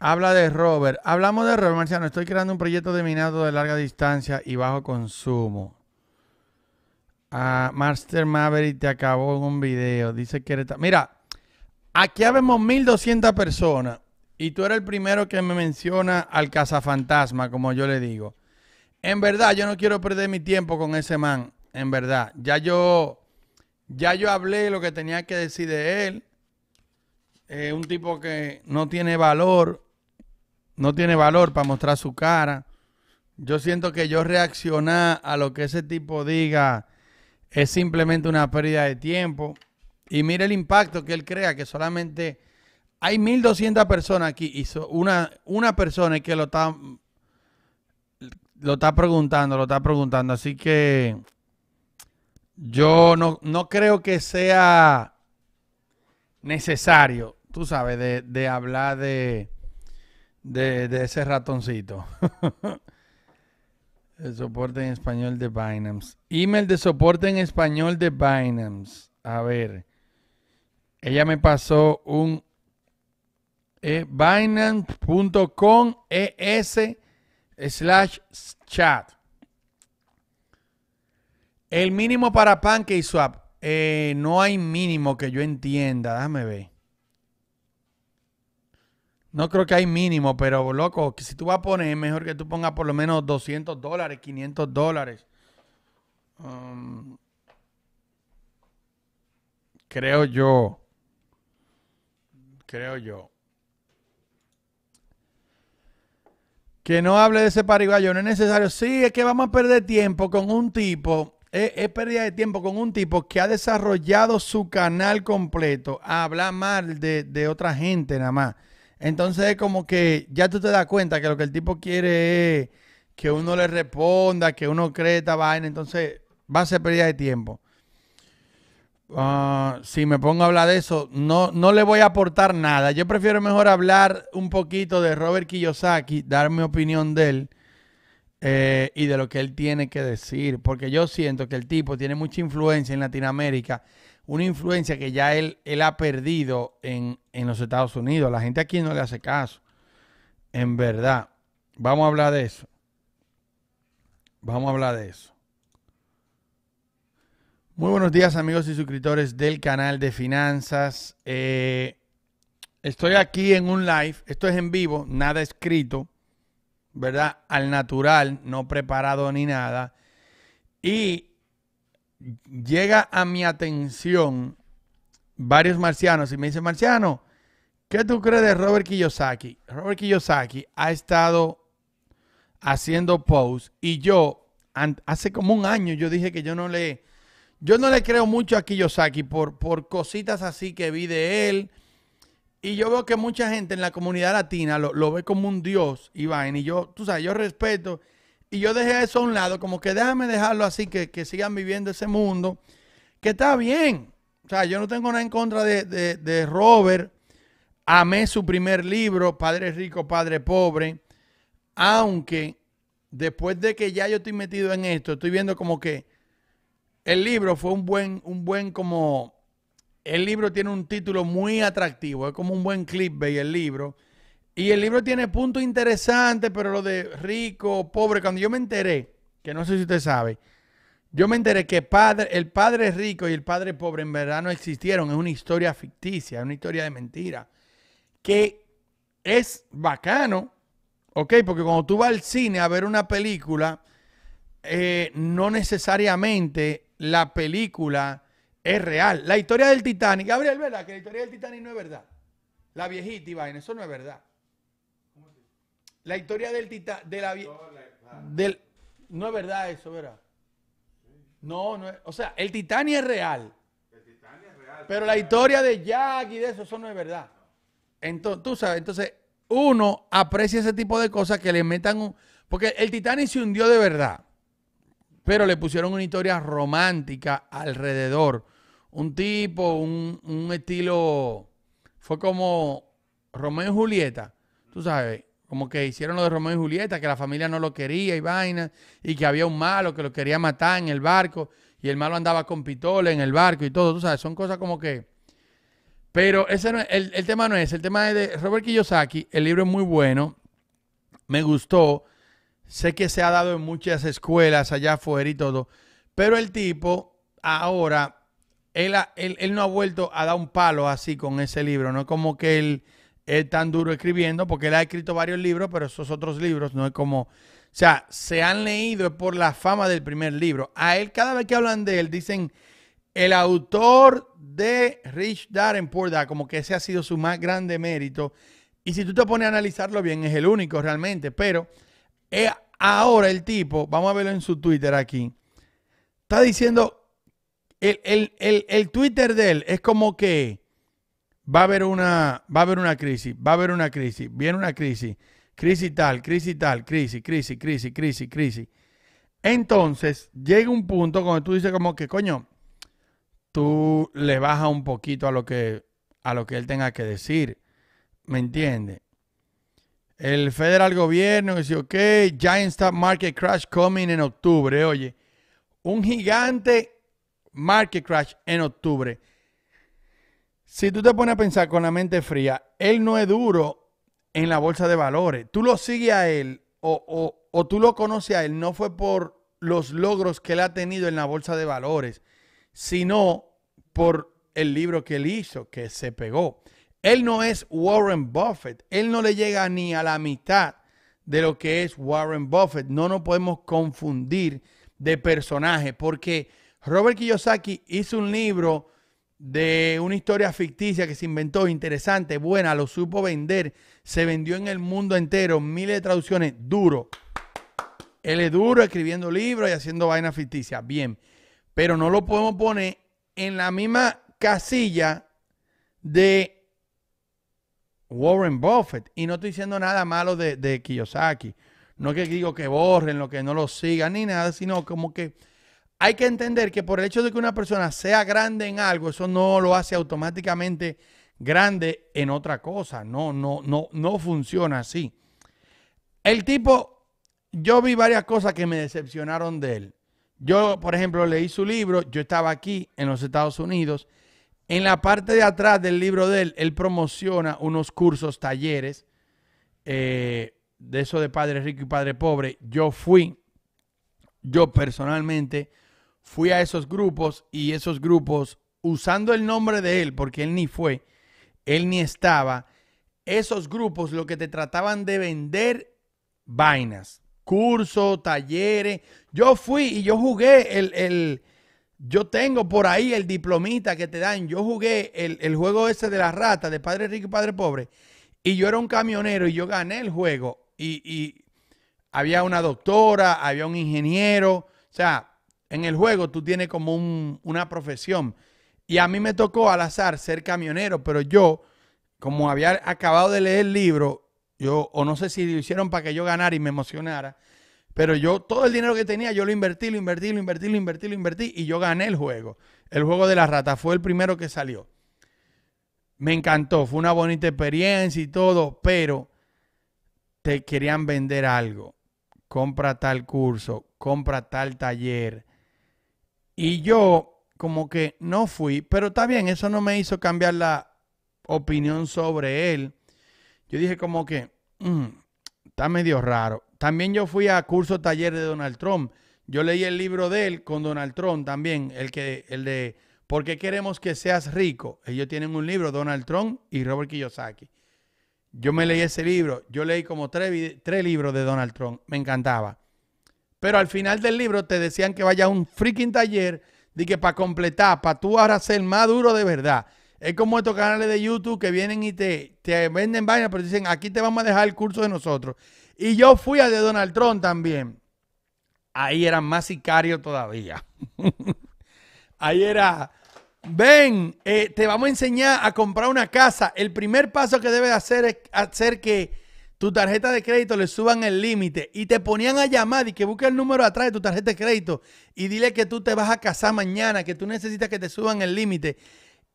Habla de Robert. Hablamos de Robert Marciano. Estoy creando un proyecto de minado de larga distancia y bajo consumo. a ah, Master Maverick te acabó en un video. Dice que eres... Mira, aquí habemos 1200 personas. Y tú eres el primero que me menciona al cazafantasma, como yo le digo. En verdad, yo no quiero perder mi tiempo con ese man. En verdad, ya yo, ya yo hablé lo que tenía que decir de él. un tipo que no tiene valor, no tiene valor para mostrar su cara. Yo siento que yo reaccionar a lo que ese tipo diga es simplemente una pérdida de tiempo. Y mire el impacto que él crea, que solamente hay 1.200 personas aquí y una, una persona que lo está, lo está preguntando, lo está preguntando. Así que yo no, no creo que sea necesario, tú sabes, de, de hablar de, de, de, ese ratoncito. El soporte en español de Binance. Email de soporte en español de Binance. A ver. Ella me pasó un eh, binance.com es slash chat. El mínimo para PancakeSwap. swap. Eh, no hay mínimo que yo entienda. Déjame ver. No creo que hay mínimo, pero loco, si tú vas a poner, mejor que tú pongas por lo menos 200 dólares, 500 dólares. Um, creo yo. Creo yo. Que no hable de ese pariguayo, no es necesario. Sí, es que vamos a perder tiempo con un tipo. Es, pérdida de tiempo con un tipo que ha desarrollado su canal completo a hablar mal de, de otra gente nada más. Entonces es como que ya tú te das cuenta que lo que el tipo quiere es que uno le responda, que uno cree esta vaina. Entonces va a ser pérdida de tiempo. Ah, si me pongo a hablar de eso, no, no le voy a aportar nada. Yo prefiero mejor hablar un poquito de Robert Kiyosaki, dar mi opinión de él eh, y de lo que él tiene que decir, porque yo siento que el tipo tiene mucha influencia en Latinoamérica, una influencia que ya él, él ha perdido en, en los Estados Unidos. La gente aquí no le hace caso, en verdad. Vamos a hablar de eso. Vamos a hablar de eso. Muy buenos días amigos y suscriptores del canal de finanzas. Eh, estoy aquí en un live, esto es en vivo, nada escrito, ¿verdad? Al natural, no preparado ni nada. Y llega a mi atención varios marcianos y me dicen, Marciano, ¿qué tú crees de Robert Kiyosaki? Robert Kiyosaki ha estado haciendo posts y yo, hace como un año yo dije que yo no le yo no le creo mucho a Kiyosaki por, por cositas así que vi de él. Y yo veo que mucha gente en la comunidad latina lo, ve como un dios, Iván. Y yo, tú sabes, yo respeto. Y yo dejé eso a un lado, como que déjame dejarlo así, que, sigan viviendo ese mundo. Que está bien. O sea, yo no tengo nada en contra de Robert. Amé su primer libro, Padre Rico, Padre Pobre. Aunque después de que ya yo estoy metido en esto, estoy viendo como que el libro fue un buen, un buen como... El libro tiene un título muy atractivo, es como un buen clickbait el libro. Y el libro tiene puntos interesantes, pero lo de rico, pobre, cuando yo me enteré, que no sé si usted sabe, yo me enteré que padre, el padre rico y el padre pobre en verdad no existieron, es una historia ficticia, es una historia de mentira, que es bacano, ¿ok? Porque cuando tú vas al cine a ver una película, eh, no necesariamente la película es real. La historia del Titanic, Gabriel, ¿verdad? Que la historia del Titanic no es verdad. La viejita y eso no es verdad. La historia del Titanic, de la del... No es verdad eso, ¿verdad? No, no es... O sea, el Titanic es real. El Titanic es real. Pero la historia de Jack y de eso, eso no es verdad. Entonces, tú sabes, entonces uno aprecia ese tipo de cosas que le metan un... Porque el Titanic se hundió de verdad pero le pusieron una historia romántica alrededor. Un tipo, un, un estilo, fue como Romeo y Julieta, tú sabes, como que hicieron lo de Romeo y Julieta, que la familia no lo quería y vaina, y que había un malo que lo quería matar en el barco, y el malo andaba con pistola en el barco y todo, tú sabes, son cosas como que... Pero ese no el, el, tema no es, el tema es de Robert Kiyosaki, el libro es muy bueno, me gustó, Sé que se ha dado en muchas escuelas allá afuera y todo, pero el tipo ahora, él, él, él no ha vuelto a dar un palo así con ese libro, no es como que él es tan duro escribiendo, porque él ha escrito varios libros, pero esos otros libros no es como, o sea, se han leído por la fama del primer libro. A él cada vez que hablan de él dicen, el autor de Rich Dad Poor Dad, como que ese ha sido su más grande mérito. Y si tú te pones a analizarlo bien, es el único realmente, pero eh, ahora el tipo, vamos a verlo en su Twitter aquí, está diciendo, el, Twitter de él es como que va a, haber una, va a haber una crisis, va a haber una crisis, viene una crisis, crisis tal, crisis tal, crisis, crisis, crisis, crisis, crisis. Entonces llega un punto cuando tú dices como que, coño, tú le bajas un poquito a lo que, a lo que él tenga que decir. ¿Me entiendes? El federal gobierno, que ok, Giant Stock Market Crash coming en octubre. Oye, un gigante market crash en octubre. Si tú te pones a pensar con la mente fría, él no es duro en la bolsa de valores. Tú lo sigues a él o, o tú lo conoces a él, no fue por los logros que él ha tenido en la bolsa de valores, sino por el libro que él hizo, que se pegó. Él no es Warren Buffett. Él no le llega ni a la mitad de lo que es Warren Buffett. No nos podemos confundir de personaje porque Robert Kiyosaki hizo un libro de una historia ficticia que se inventó, interesante, buena, lo supo vender, se vendió en el mundo entero, miles de traducciones, duro. Él es duro escribiendo libros y haciendo vainas ficticias, bien, pero no lo podemos poner en la misma casilla de Warren Buffett. Y no estoy diciendo nada malo de, Kiyosaki. No que digo que borren, lo que no lo sigan, ni nada, sino como que hay que entender que por el hecho de que una persona sea grande en algo, eso no lo hace automáticamente grande en otra cosa. No, no, no, no funciona así. El tipo, yo vi varias cosas que me decepcionaron de él. Yo, por ejemplo, leí su libro, yo estaba aquí en los Estados Unidos en la parte de atrás del libro de él, él promociona unos cursos, talleres, eh, de eso de padre rico y padre pobre. Yo fui, yo personalmente fui a esos grupos y esos grupos, usando el nombre de él, porque él ni fue, él ni estaba, esos grupos lo que te trataban de vender vainas, cursos, talleres. Yo fui y yo jugué el yo tengo por ahí el diplomita que te dan. Yo jugué el, juego ese de las ratas, de padre rico y padre pobre, y yo era un camionero y yo gané el juego. Y, y había una doctora, había un ingeniero. O sea, en el juego tú tienes como un, una profesión. Y a mí me tocó al azar ser camionero, pero yo, como había acabado de leer el libro, yo, o no sé si lo hicieron para que yo ganara y me emocionara, pero yo todo el dinero que tenía, yo lo invertí, lo invertí, lo invertí, lo invertí, lo invertí y yo gané el juego. El juego de la rata fue el primero que salió. Me encantó, fue una bonita experiencia y todo, pero te querían vender algo. Compra tal curso, compra tal taller. Y yo como que no fui, pero está bien, eso no me hizo cambiar la opinión sobre él. Yo dije como que mm, está medio raro. También yo fui a curso taller de Donald Trump. Yo leí el libro de él con Donald Trump también, el, que, el de ¿Por qué queremos que seas rico? Ellos tienen un libro, Donald Trump y Robert Kiyosaki. Yo me leí ese libro, yo leí como tres, libros de Donald Trump, me encantaba. Pero al final del libro te decían que vaya a un freaking taller de que para completar, para tú ahora ser más duro de verdad. Es como estos canales de YouTube que vienen y te, te venden vainas, pero dicen, aquí te vamos a dejar el curso de nosotros. Y yo fui a de Donald Trump también. Ahí era más sicario todavía. Ahí era, ven, eh, te vamos a enseñar a comprar una casa. El primer paso que debes hacer es hacer que tu tarjeta de crédito le suban el límite y te ponían a llamar y que busque el número atrás de tu tarjeta de crédito y dile que tú te vas a casar mañana, que tú necesitas que te suban el límite.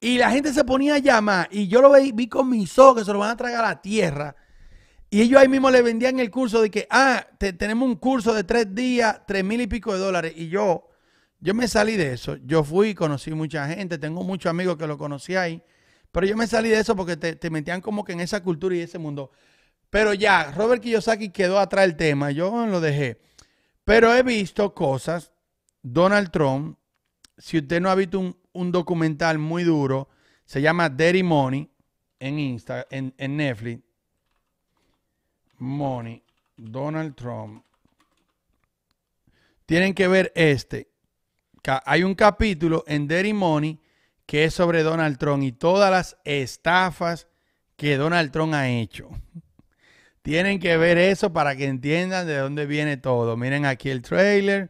Y la gente se ponía a llamar y yo lo vi, vi con mis ojos que se lo van a tragar a la tierra y ellos ahí mismo le vendían el curso de que, ah, tenemos un curso de tres días, tres mil y pico de dólares. Y yo, yo me salí de eso. Yo fui, conocí mucha gente, tengo muchos amigos que lo conocí ahí. Pero yo me salí de eso porque te, metían como que en esa cultura y ese mundo. Pero ya, Robert Kiyosaki quedó atrás el tema, yo lo dejé. Pero he visto cosas, Donald Trump, si usted no ha visto un, documental muy duro, se llama Dairy Money en, Insta, en Netflix. Money, Donald Trump, tienen que ver este. Hay un capítulo en Dirty Money que es sobre Donald Trump y todas las estafas que Donald Trump ha hecho. Tienen que ver eso para que entiendan de dónde viene todo. Miren aquí el trailer.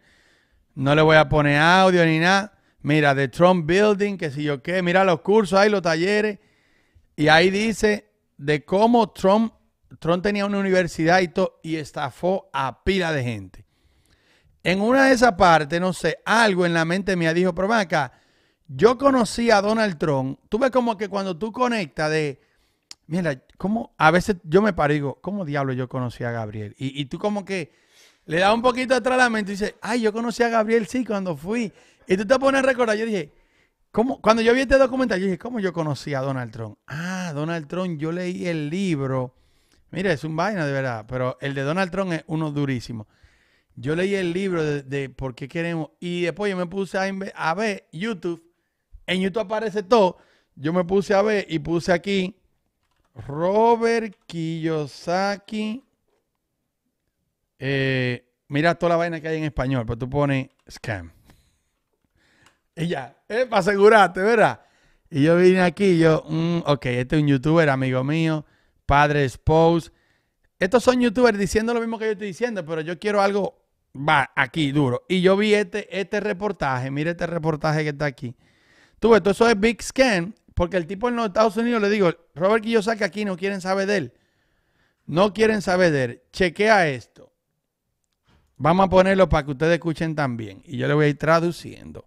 No le voy a poner audio ni nada. Mira, de Trump Building, que si yo qué. Mira los cursos, ahí los talleres. Y ahí dice de cómo Trump Trump tenía una universidad y, todo y estafó a pila de gente. En una de esas partes, no sé, algo en la mente mía dijo, pero acá, yo conocí a Donald Trump. Tú ves como que cuando tú conectas de, mira, como a veces yo me paro y digo, ¿cómo diablo yo conocí a Gabriel? Y, tú como que le das un poquito atrás la mente y dices, ay, yo conocí a Gabriel, sí, cuando fui. Y tú te pones a recordar, yo dije, ¿cómo? Cuando yo vi este documental, yo dije, ¿cómo yo conocí a Donald Trump? Ah, Donald Trump, yo leí el libro Mira, es un vaina de verdad, pero el de Donald Trump es uno durísimo. Yo leí el libro de, por qué queremos y después yo me puse a, ver YouTube. En YouTube aparece todo. Yo me puse a ver y puse aquí Robert Kiyosaki. Eh, mira toda la vaina que hay en español, pero tú pones scam. Y ya, para asegurarte, ¿verdad? Y yo vine aquí, yo, mm, ok, este es un youtuber, amigo mío Padres Spouse. Estos son youtubers diciendo lo mismo que yo estoy diciendo, pero yo quiero algo va, aquí duro. Y yo vi este, este reportaje, mire este reportaje que está aquí. Tú ves, eso es Big Scan, porque el tipo en los Estados Unidos le digo, Robert Kiyosaki aquí no quieren saber de él. No quieren saber de él. Chequea esto. Vamos a ponerlo para que ustedes escuchen también. Y yo le voy a ir traduciendo.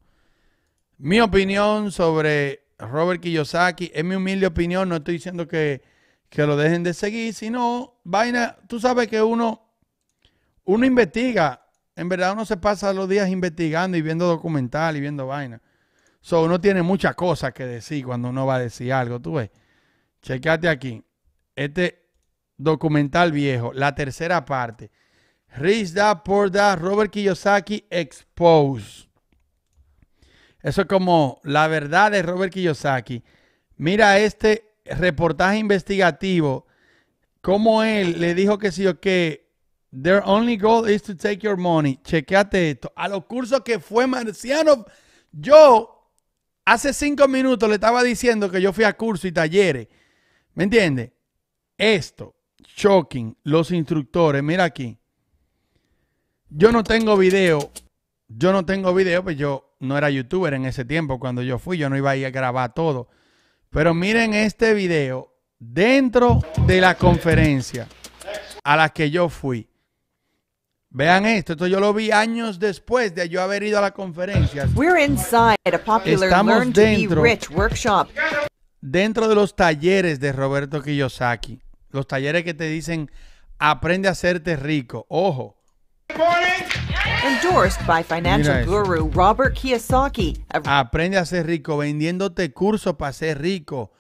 Mi opinión sobre Robert Kiyosaki es mi humilde opinión. No estoy diciendo que que lo dejen de seguir. Si no, vaina, tú sabes que uno, uno investiga. En verdad uno se pasa los días investigando y viendo documental y viendo vaina. So, uno tiene muchas cosas que decir cuando uno va a decir algo. Tú ves, checate aquí. Este documental viejo, la tercera parte. Rich Dad, Poor Dad, Robert Kiyosaki, Expose. Eso es como la verdad de Robert Kiyosaki. Mira este reportaje investigativo, como él le dijo que sí o que their only goal is to take your money. Chequeate esto. A los cursos que fue Marciano, yo hace cinco minutos le estaba diciendo que yo fui a cursos y talleres. ¿Me entiende? Esto, shocking, los instructores, mira aquí. Yo no tengo video, yo no tengo video, pero pues yo no era youtuber en ese tiempo cuando yo fui, yo no iba a a grabar todo. Pero miren este video dentro de la conferencia a la que yo fui. Vean esto, esto yo lo vi años después de yo haber ido a la conferencia. Estamos dentro, dentro de los talleres de Roberto Kiyosaki. Los talleres que te dicen aprende a hacerte rico. Ojo. endorsed by financial guru Robert Kiyosaki. Aprende a ser rico vendiéndote cursos para ser rico.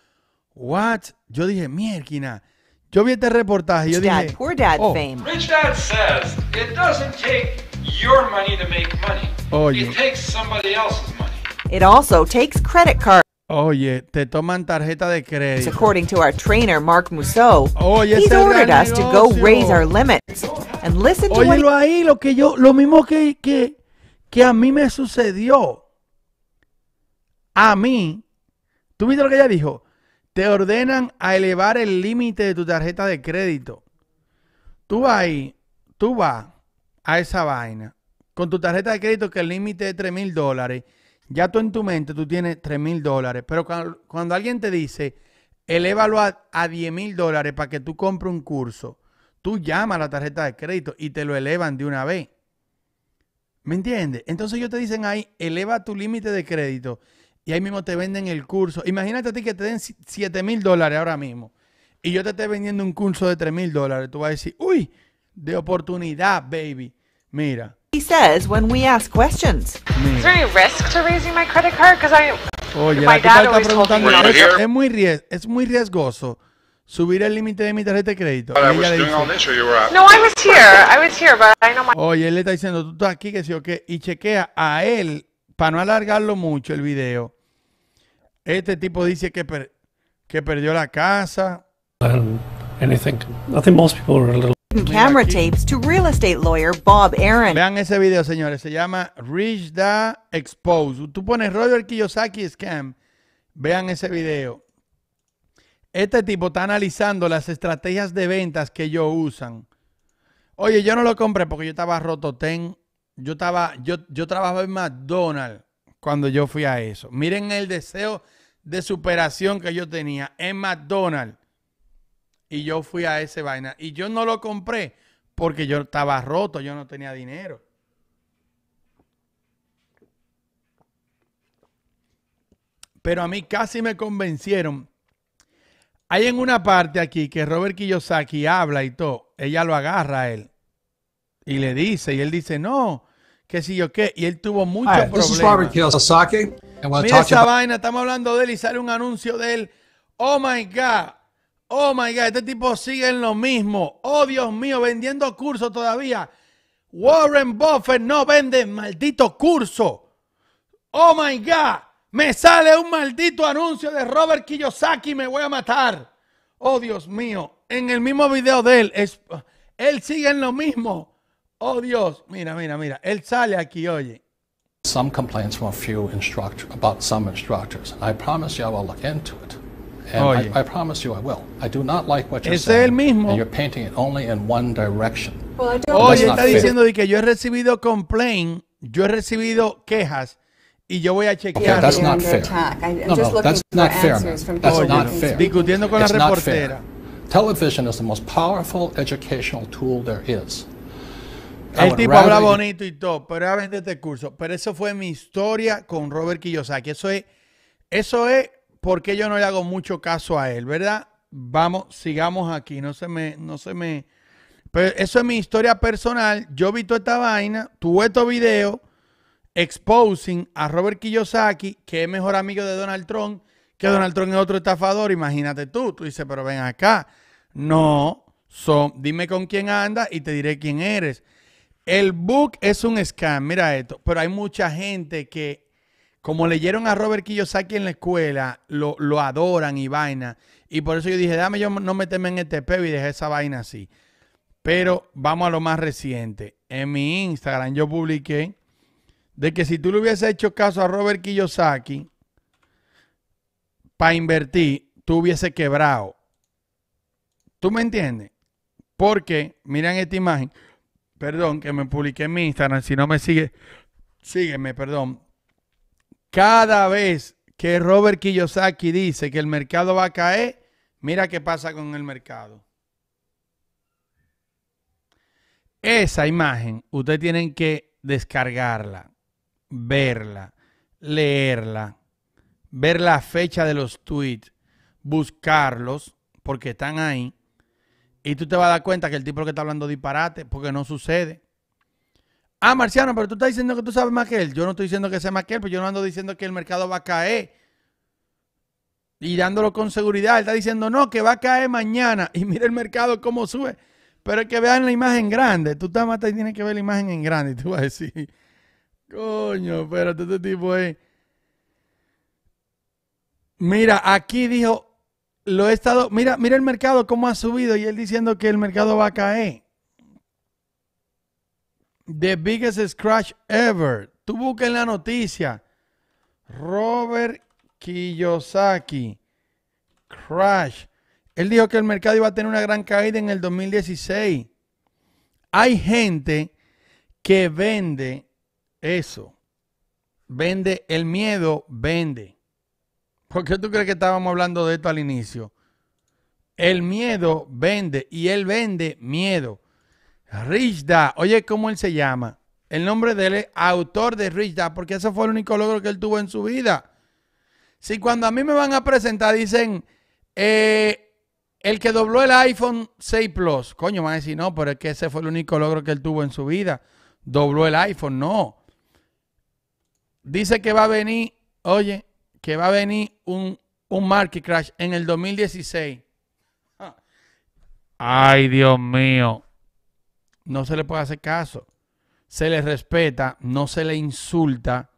What? Yo dije, mierda. Yo vi este reportaje y yo dije, poor dad oh. fame. Rich dad says it doesn't take your money to make money. Oh, It takes somebody else's money. It also takes credit cards. Oye, te toman tarjeta de crédito. According to our trainer Mark Musso, Oye, ordered raise our limits. And ahí, lo que yo, lo mismo que, que, a mí me sucedió. A mí, ¿tú viste lo que ella dijo? Te ordenan a elevar el límite de tu tarjeta de crédito. Tú vas ahí, tú vas a esa vaina con tu tarjeta de crédito que el límite es 3 mil dólares ya tú en tu mente tú tienes 3 mil dólares, pero cuando, alguien te dice, elévalo a, a 10 mil dólares para que tú compres un curso, tú llamas a la tarjeta de crédito y te lo elevan de una vez. ¿Me entiendes? Entonces ellos te dicen ahí, eleva tu límite de crédito y ahí mismo te venden el curso. Imagínate a ti que te den 7 mil dólares ahora mismo y yo te esté vendiendo un curso de 3 mil dólares. Tú vas a decir, uy, de oportunidad, baby. Mira. He says when we ask questions. Mira. Is there any risk to raising my credit card? Because I. Oye, my dad está preguntando. me es, es muy ries es muy riesgoso subir el límite de mi tarjeta de crédito. Oye, él le está diciendo, tú estás aquí, que sí o qué, y chequea a él, para no alargarlo mucho el video. Este tipo dice que, per que perdió la casa. And anything. I think most people are a little camera tapes to real estate lawyer Bob Aaron. Vean ese video, señores. Se llama Rich Da Exposed. Tú pones Robert Kiyosaki Scam. Vean ese video. Este tipo está analizando las estrategias de ventas que ellos usan. Oye, yo no lo compré porque yo estaba roto ten. Yo estaba, yo, yo trabajaba en McDonald's cuando yo fui a eso. Miren el deseo de superación que yo tenía en McDonald's. Y yo fui a ese vaina. Y yo no lo compré porque yo estaba roto, yo no tenía dinero. Pero a mí casi me convencieron. Hay en una parte aquí que Robert Kiyosaki habla y todo. Ella lo agarra a él y le dice, y él dice, no, qué sé yo qué. Y él tuvo mucho Hi, problemas. Robert Kiyosaki. esa vaina, estamos hablando de él y sale un anuncio de él. Oh my God, Oh my God, este tipo sigue en lo mismo. Oh Dios mío, vendiendo cursos todavía. Warren Buffett no vende maldito curso. Oh my God, me sale un maldito anuncio de Robert Kiyosaki, me voy a matar. Oh Dios mío, en el mismo video de él, él sigue en lo mismo. Oh Dios, mira, mira, mira, él sale aquí, oye. Some complaints from a few instructors about some instructors. I promise you I will look into it. Oye. I, I promise you I will. I do not like what you're saying. Es el mismo. And you're painting it only in one direction. Well, Oye, está fair. diciendo de que yo he recibido complaint, yo he recibido quejas y yo voy a chequear. Okay, that's not fair. I, no, no, that's not fair. That's Oye, not fair. Discutiendo con It's la reportera. Television is the most powerful educational tool there is. El tipo habla bonito y todo, pero a vender este curso. Pero eso fue mi historia con Robert Kiyosaki. Eso es, eso es porque yo no le hago mucho caso a él, ¿verdad? Vamos, sigamos aquí, no se me, no se me. Pero eso es mi historia personal. Yo vi toda esta vaina, tuve este video exposing a Robert Kiyosaki, que es mejor amigo de Donald Trump, que Donald Trump es otro estafador. Imagínate tú, tú dices, pero ven acá. No, son, dime con quién anda y te diré quién eres. El book es un scam, mira esto, pero hay mucha gente que como leyeron a Robert Kiyosaki en la escuela, lo, lo adoran y vaina. Y por eso yo dije, dame yo no meterme en este peo y dejé esa vaina así. Pero vamos a lo más reciente. En mi Instagram yo publiqué de que si tú le hubieses hecho caso a Robert Kiyosaki para invertir, tú hubiese quebrado. ¿Tú me entiendes? Porque, miren esta imagen, perdón, que me publiqué en mi Instagram, si no me sigue, sígueme, perdón. Cada vez que Robert Kiyosaki dice que el mercado va a caer, mira qué pasa con el mercado. Esa imagen, ustedes tienen que descargarla, verla, leerla, ver la fecha de los tweets, buscarlos, porque están ahí. Y tú te vas a dar cuenta que el tipo que está hablando disparate, porque no sucede. Ah, Marciano, pero tú estás diciendo que tú sabes más que él. Yo no estoy diciendo que sea más que él, pero yo no ando diciendo que el mercado va a caer. Y dándolo con seguridad. Él está diciendo, no, que va a caer mañana. Y mira el mercado cómo sube. Pero es que vean la imagen grande. Tú estás más, tienes que ver la imagen en grande. Y tú vas a decir, coño, pero este tipo es... Mira, aquí dijo, lo he estado, mira, mira el mercado cómo ha subido y él diciendo que el mercado va a caer. The biggest scratch ever. Tú buscas la noticia. Robert Kiyosaki. Crash. Él dijo que el mercado iba a tener una gran caída en el 2016. Hay gente que vende eso. Vende el miedo, vende. ¿Por qué tú crees que estábamos hablando de esto al inicio? El miedo vende y él vende miedo. Richda. Oye, ¿cómo él se llama? El nombre de él es autor de Richda, porque ese fue el único logro que él tuvo en su vida. Si cuando a mí me van a presentar dicen, eh, el que dobló el iPhone 6 Plus, coño, van a decir, no, pero es que ese fue el único logro que él tuvo en su vida. Dobló el iPhone, no. Dice que va a venir, oye, que va a venir un, un market crash en el 2016. Ay, Dios mío no se le puede hacer caso. Se le respeta, no se le insulta,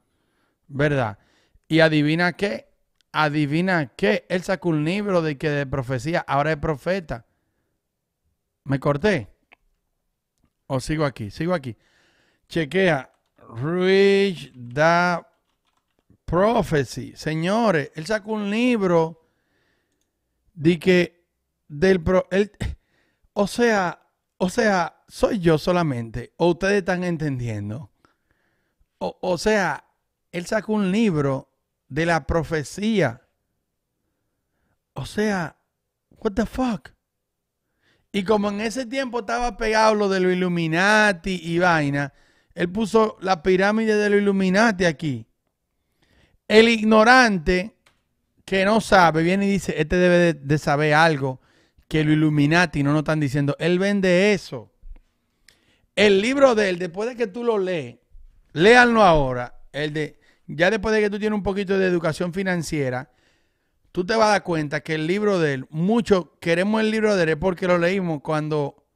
¿verdad? Y adivina qué, adivina qué, él sacó un libro de que de profecía, ahora es profeta. ¿Me corté? ¿O sigo aquí? Sigo aquí. Chequea, Rich the Prophecy. Señores, él sacó un libro de que del... Pro, o sea, o sea, soy yo solamente. O ustedes están entendiendo. O, sea, él sacó un libro de la profecía. O sea, what the fuck? Y como en ese tiempo estaba pegado lo de los Illuminati y vaina, él puso la pirámide de los Illuminati aquí. El ignorante que no sabe viene y dice, este debe de saber algo que lo Illuminati no nos están diciendo. Él vende eso. El libro de él, después de que tú lo lees, léanlo ahora. El de, ya después de que tú tienes un poquito de educación financiera, tú te vas a dar cuenta que el libro de él, muchos queremos el libro de él porque lo leímos cuando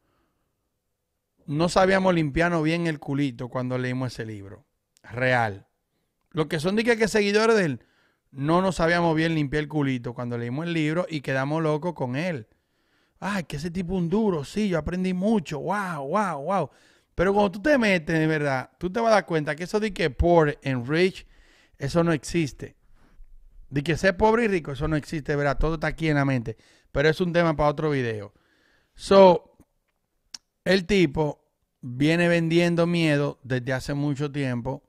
no sabíamos limpiarnos bien el culito cuando leímos ese libro. Real. lo que son de que, que seguidores de él, no nos sabíamos bien limpiar el culito cuando leímos el libro y quedamos locos con él ay, que ese tipo un duro, sí, yo aprendí mucho, wow, wow, wow. Pero cuando tú te metes, de verdad, tú te vas a dar cuenta que eso de que pobre and rich, eso no existe. De que ser pobre y rico, eso no existe, verdad, todo está aquí en la mente. Pero es un tema para otro video. So, el tipo viene vendiendo miedo desde hace mucho tiempo.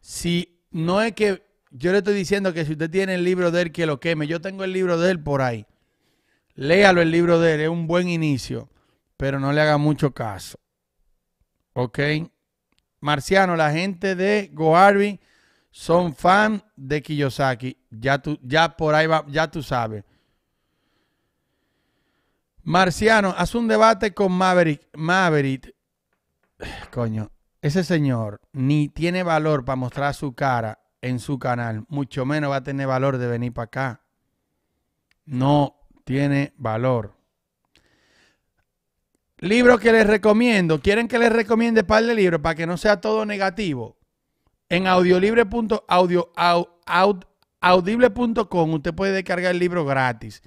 Si no es que yo le estoy diciendo que si usted tiene el libro de él, que lo queme. Yo tengo el libro de él por ahí. Léalo el libro de él, es un buen inicio, pero no le haga mucho caso. ¿Ok? Marciano, la gente de Goarby son fan de Kiyosaki. Ya, tú, ya por ahí va, ya tú sabes. Marciano, haz un debate con Maverick. Maverick, coño, ese señor ni tiene valor para mostrar su cara en su canal, mucho menos va a tener valor de venir para acá. No, tiene valor. Libro que les recomiendo. ¿Quieren que les recomiende un par de libros para que no sea todo negativo? En audiolibre.audio audible.com usted puede descargar el libro gratis.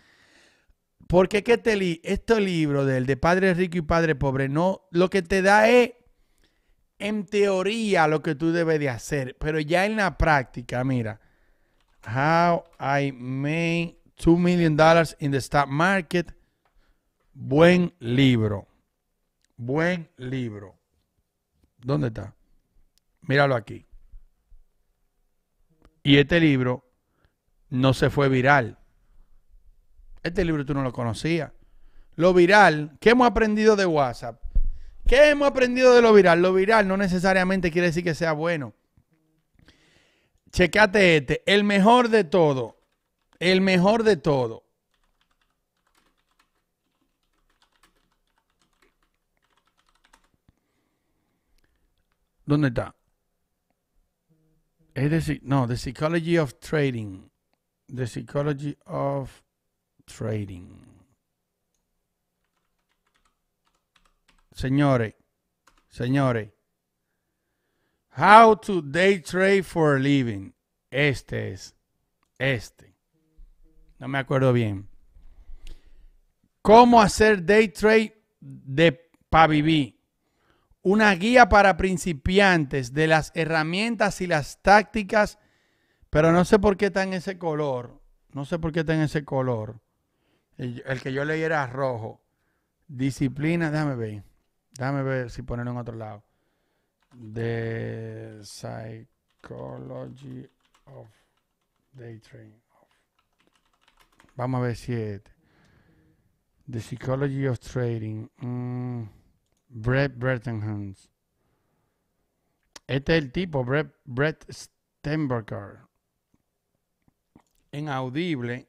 Porque que te este li, este libro del de Padre Rico y Padre Pobre no lo que te da es en teoría lo que tú debes de hacer, pero ya en la práctica, mira, how I made $2 million dollars in the stock market. Buen libro. Buen libro. ¿Dónde está? Míralo aquí. Y este libro no se fue viral. Este libro tú no lo conocías. Lo viral, ¿qué hemos aprendido de WhatsApp? ¿Qué hemos aprendido de lo viral? Lo viral no necesariamente quiere decir que sea bueno. Checate este, el mejor de todo. El mejor de todo. ¿Dónde está? Es decir, no, The Psychology of Trading. The Psychology of Trading. Señores, señores. How to day trade for a living. Este es. Este. No me acuerdo bien. ¿Cómo hacer day trade de vivir? Una guía para principiantes de las herramientas y las tácticas, pero no sé por qué está en ese color. No sé por qué está en ese color. El, que yo leí era rojo. Disciplina, déjame ver. Déjame ver si ponerlo en otro lado. The Psychology of Day trading. Vamos a ver si es. The Psychology of Trading. Mm, Brett Brettenhans. Este es el tipo, Brett, Brett Stenberger. En Audible.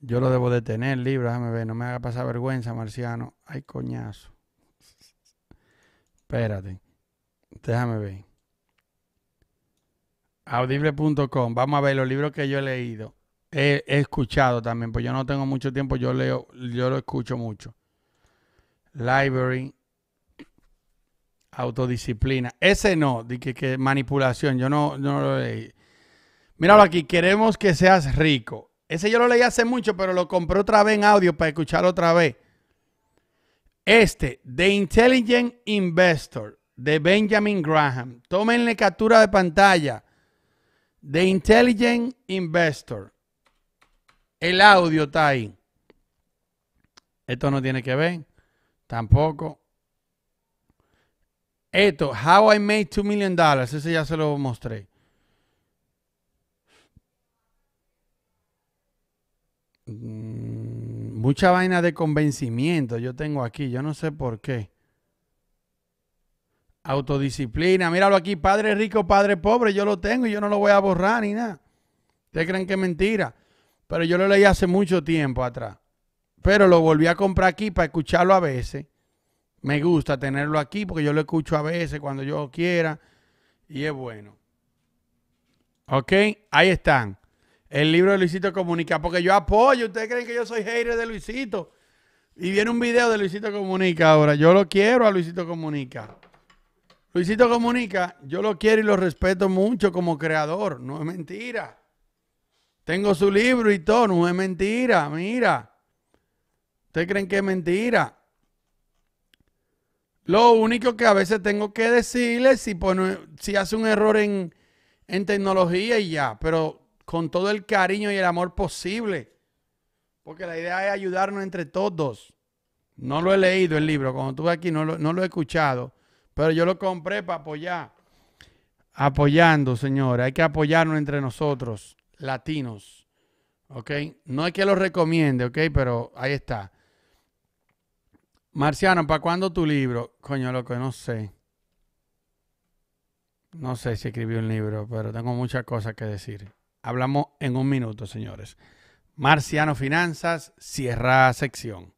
Yo lo debo de tener, libro, déjame ver. No me haga pasar vergüenza, marciano. Ay, coñazo. Espérate. Déjame ver. Audible.com. Vamos a ver los libros que yo he leído. He, escuchado también, pues yo no tengo mucho tiempo, yo leo, yo lo escucho mucho. Library. Autodisciplina. Ese no, que, que, manipulación, yo no, no lo leí. Míralo aquí, queremos que seas rico. Ese yo lo leí hace mucho, pero lo compré otra vez en audio para escucharlo otra vez. Este, The Intelligent Investor, de Benjamin Graham. Tómenle captura de pantalla. The Intelligent Investor. El audio está ahí. Esto no tiene que ver. Tampoco. Esto, How I Made Two Million Dollars. Ese ya se lo mostré. Mm, mucha vaina de convencimiento yo tengo aquí. Yo no sé por qué. Autodisciplina. Míralo aquí, padre rico, padre pobre. Yo lo tengo y yo no lo voy a borrar ni nada. Ustedes creen que es mentira. Pero yo lo leí hace mucho tiempo atrás. Pero lo volví a comprar aquí para escucharlo a veces. Me gusta tenerlo aquí porque yo lo escucho a veces cuando yo quiera. Y es bueno. Ok, ahí están. El libro de Luisito Comunica. Porque yo apoyo. Ustedes creen que yo soy hater de Luisito. Y viene un video de Luisito Comunica ahora. Yo lo quiero a Luisito Comunica. Luisito Comunica, yo lo quiero y lo respeto mucho como creador, no es mentira. Tengo su libro y todo, no es mentira, mira. ¿Ustedes creen que es mentira? Lo único que a veces tengo que decirle si, si hace un error en, tecnología y ya, pero con todo el cariño y el amor posible. Porque la idea es ayudarnos entre todos. No lo he leído el libro, como estuve aquí no lo he escuchado. Pero yo lo compré para apoyar. Apoyando, señores. Hay que apoyarnos entre nosotros, latinos. ¿Ok? No es que lo recomiende, ¿ok? Pero ahí está. Marciano, ¿para cuándo tu libro? Coño, loco, no sé. No sé si escribí un libro, pero tengo muchas cosas que decir. Hablamos en un minuto, señores. Marciano Finanzas, cierra sección.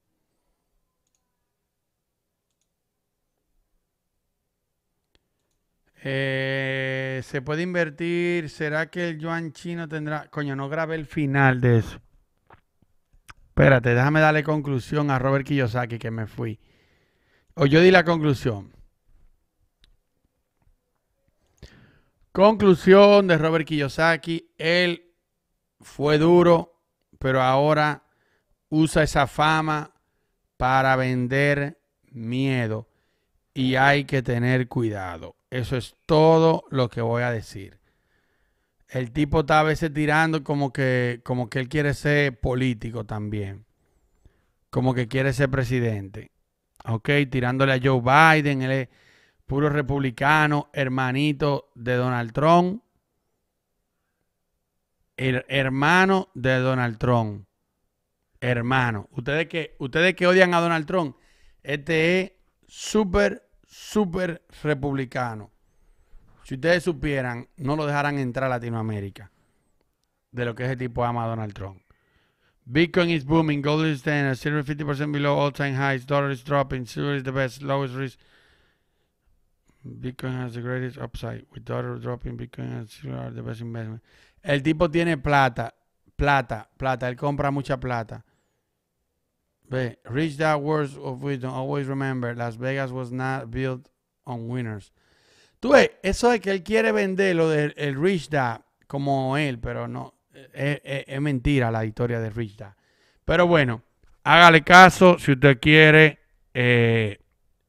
Eh, se puede invertir. ¿Será que el Joan chino tendrá.? Coño, no grabé el final de eso. Espérate, déjame darle conclusión a Robert Kiyosaki que me fui. O yo di la conclusión. Conclusión de Robert Kiyosaki. Él fue duro, pero ahora usa esa fama para vender miedo. Y hay que tener cuidado. Eso es todo lo que voy a decir. El tipo está a veces tirando como que, como que él quiere ser político también. Como que quiere ser presidente. Ok, tirándole a Joe Biden, él es puro republicano, hermanito de Donald Trump. El hermano de Donald Trump. Hermano. Ustedes que, ustedes que odian a Donald Trump, este es súper Super republicano. Si ustedes supieran, no lo dejarán entrar a Latinoamérica. De lo que ese tipo ama a Donald Trump. Bitcoin is booming, gold is 10, silver 50% below all time highs, dollar is dropping, silver is the best, lowest risk. Bitcoin has the greatest upside. With dollar dropping, Bitcoin and silver are the best investment. El tipo tiene plata, plata, plata. Él compra mucha plata. Rich Reach words of wisdom. Always remember, Las Vegas was not built on winners. Tú ves, eso de que él quiere vender lo del Rich Dad como él, pero no, e, e, es, mentira la historia de Rich Dad. Pero bueno, hágale caso si usted quiere. Eh,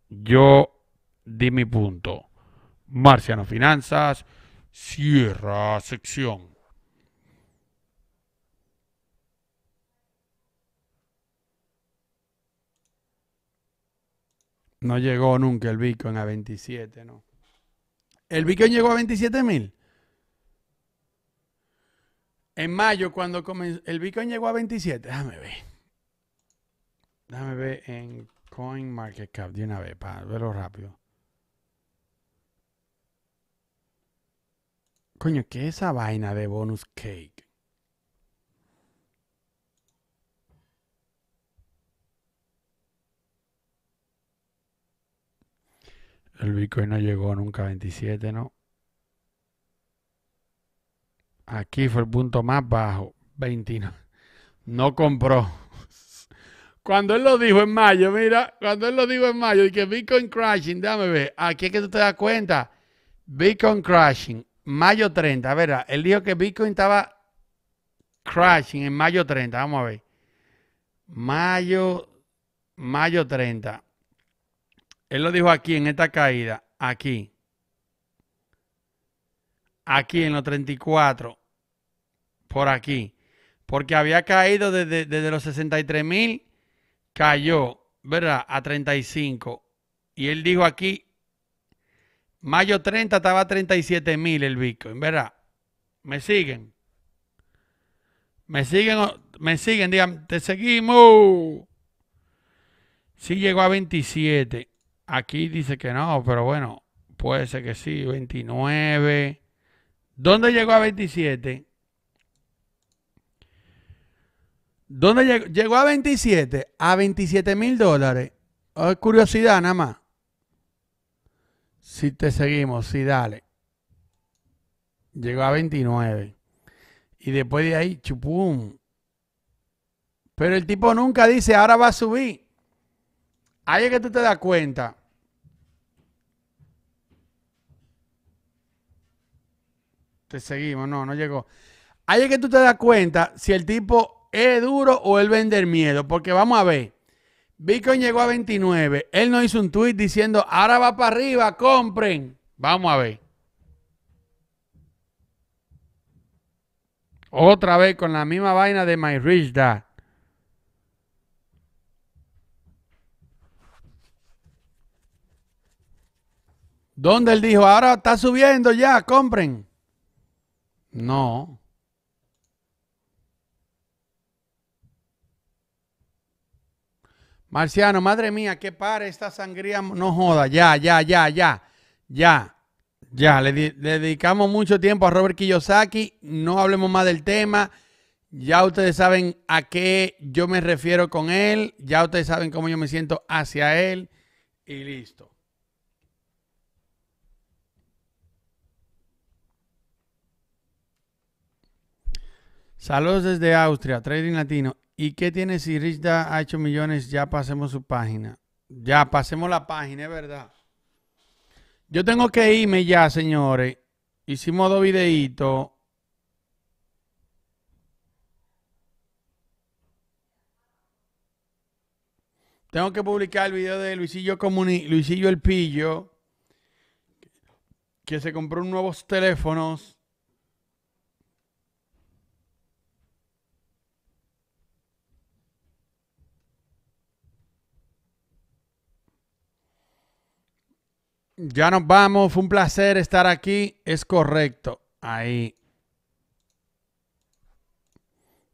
yo di mi punto. Marciano Finanzas, cierra sección. No llegó nunca el Bitcoin a 27, no. El Bitcoin llegó a 27 mil. En mayo, cuando comenzó, el Bitcoin llegó a 27. Déjame ver. Déjame ver en CoinMarketCap de una vez para verlo rápido. Coño, ¿qué es esa vaina de bonus cake? El Bitcoin no llegó nunca a 27, ¿no? Aquí fue el punto más bajo, 29. No compró. Cuando él lo dijo en mayo, mira, cuando él lo dijo en mayo, y que Bitcoin crashing, dame ver, aquí es que tú te das cuenta. Bitcoin crashing, mayo 30, ver, Él dijo que Bitcoin estaba crashing en mayo 30, vamos a ver. Mayo, mayo 30. Él lo dijo aquí en esta caída, aquí. Aquí en los 34, por aquí. Porque había caído desde, los 63 mil, cayó, ¿verdad? A 35. Y él dijo aquí, mayo 30 estaba a 37 mil el Bitcoin, ¿verdad? ¿Me siguen? ¿Me siguen? ¿Me siguen? Digan, te seguimos. Sí llegó a 27. Aquí dice que no, pero bueno, puede ser que sí, 29. ¿Dónde llegó a 27? ¿Dónde llegó? Llegó a 27, a 27 mil dólares. Oh, curiosidad nada más. Si te seguimos, sí, dale. Llegó a 29. Y después de ahí, chupum. Pero el tipo nunca dice, ahora va a subir. Ahí es que tú te das cuenta. Te seguimos, no, no llegó. Ahí es que tú te das cuenta si el tipo es duro o él vende el miedo. Porque vamos a ver. Bitcoin llegó a 29. Él nos hizo un tuit diciendo, ahora va para arriba, compren. Vamos a ver. Otra vez con la misma vaina de My Rich Dad. ¿Dónde él dijo, ahora está subiendo ya, compren. No. Marciano, madre mía, que pare esta sangría, no joda, ya, ya, ya, ya, ya, ya. le dedicamos mucho tiempo a Robert Kiyosaki, no hablemos más del tema. Ya ustedes saben a qué yo me refiero con él, ya ustedes saben cómo yo me siento hacia él y listo. Saludos desde Austria, Trading Latino. ¿Y qué tiene si Richda ha hecho millones? Ya pasemos su página. Ya pasemos la página, es verdad. Yo tengo que irme ya, señores. Hicimos dos videitos. Tengo que publicar el video de Luisillo Luisillo El Pillo, que se compró nuevos teléfonos Ya nos vamos, fue un placer estar aquí, es correcto. Ahí.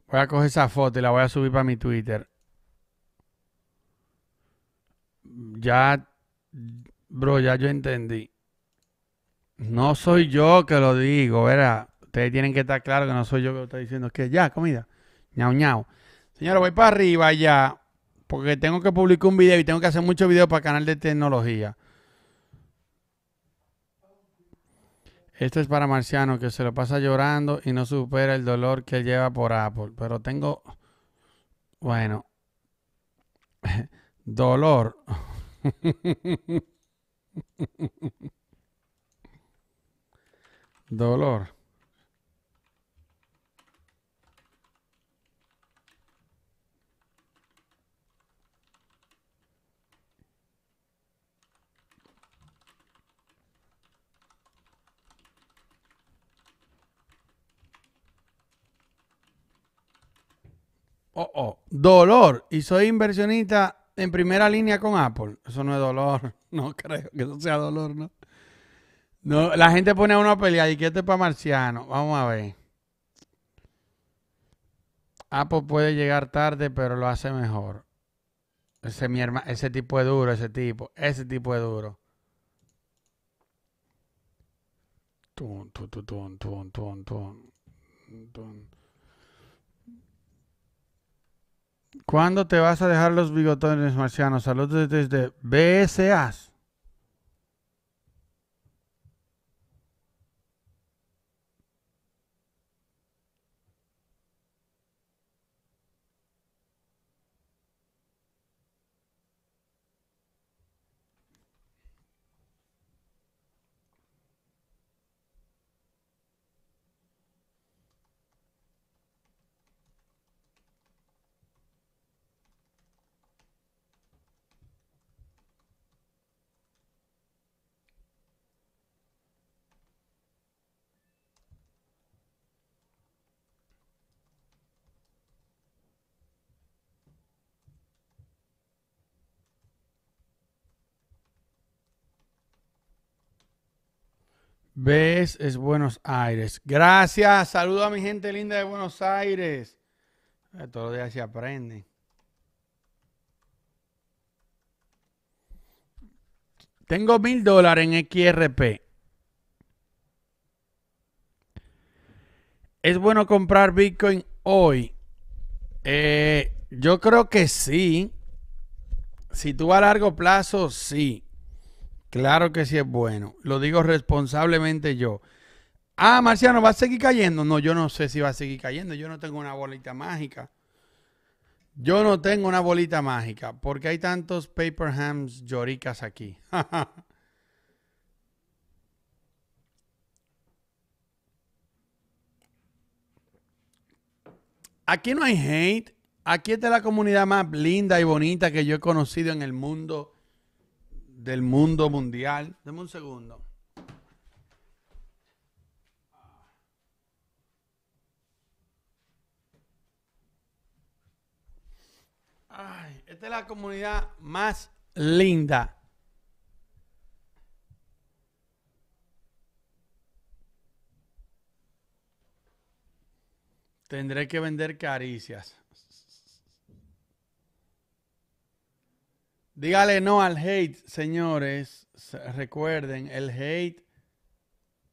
Voy a coger esa foto y la voy a subir para mi Twitter. Ya, bro, ya yo entendí. No soy yo que lo digo, ¿verdad? Ustedes tienen que estar claros que no soy yo que lo estoy diciendo. que ya, comida. Ñau, ñau. Señora, voy para arriba ya, porque tengo que publicar un video y tengo que hacer muchos videos para el canal de tecnología. Esto es para Marciano que se lo pasa llorando y no supera el dolor que lleva por Apple. Pero tengo, bueno, dolor. dolor. oh, oh. Dolor. Y soy inversionista en primera línea con Apple. Eso no es dolor. No creo que eso sea dolor, ¿no? No, la gente pone a uno a pelear y que te es para marciano. Vamos a ver. Apple puede llegar tarde, pero lo hace mejor. Ese, ese tipo es duro, ese tipo. Ese tipo es duro. ¿Cuándo te vas a dejar los bigotones marcianos? Saludos desde BSA. es Buenos Aires. Gracias. saludo a mi gente linda de Buenos Aires. Eh, todos los días se aprende. Tengo mil dólares en XRP. ¿Es bueno comprar Bitcoin hoy? Eh, yo creo que sí. Si tú a largo plazo, sí. Claro que sí es bueno. Lo digo responsablemente yo. Ah, Marciano, ¿va a seguir cayendo? No, yo no sé si va a seguir cayendo. Yo no tengo una bolita mágica. Yo no tengo una bolita mágica porque hay tantos paperhams lloricas aquí. aquí no hay hate. Aquí está la comunidad más linda y bonita que yo he conocido en el mundo del mundo mundial. Deme un segundo. Ay, esta es la comunidad más linda. Tendré que vender caricias. Dígale no al hate, señores. Recuerden, el hate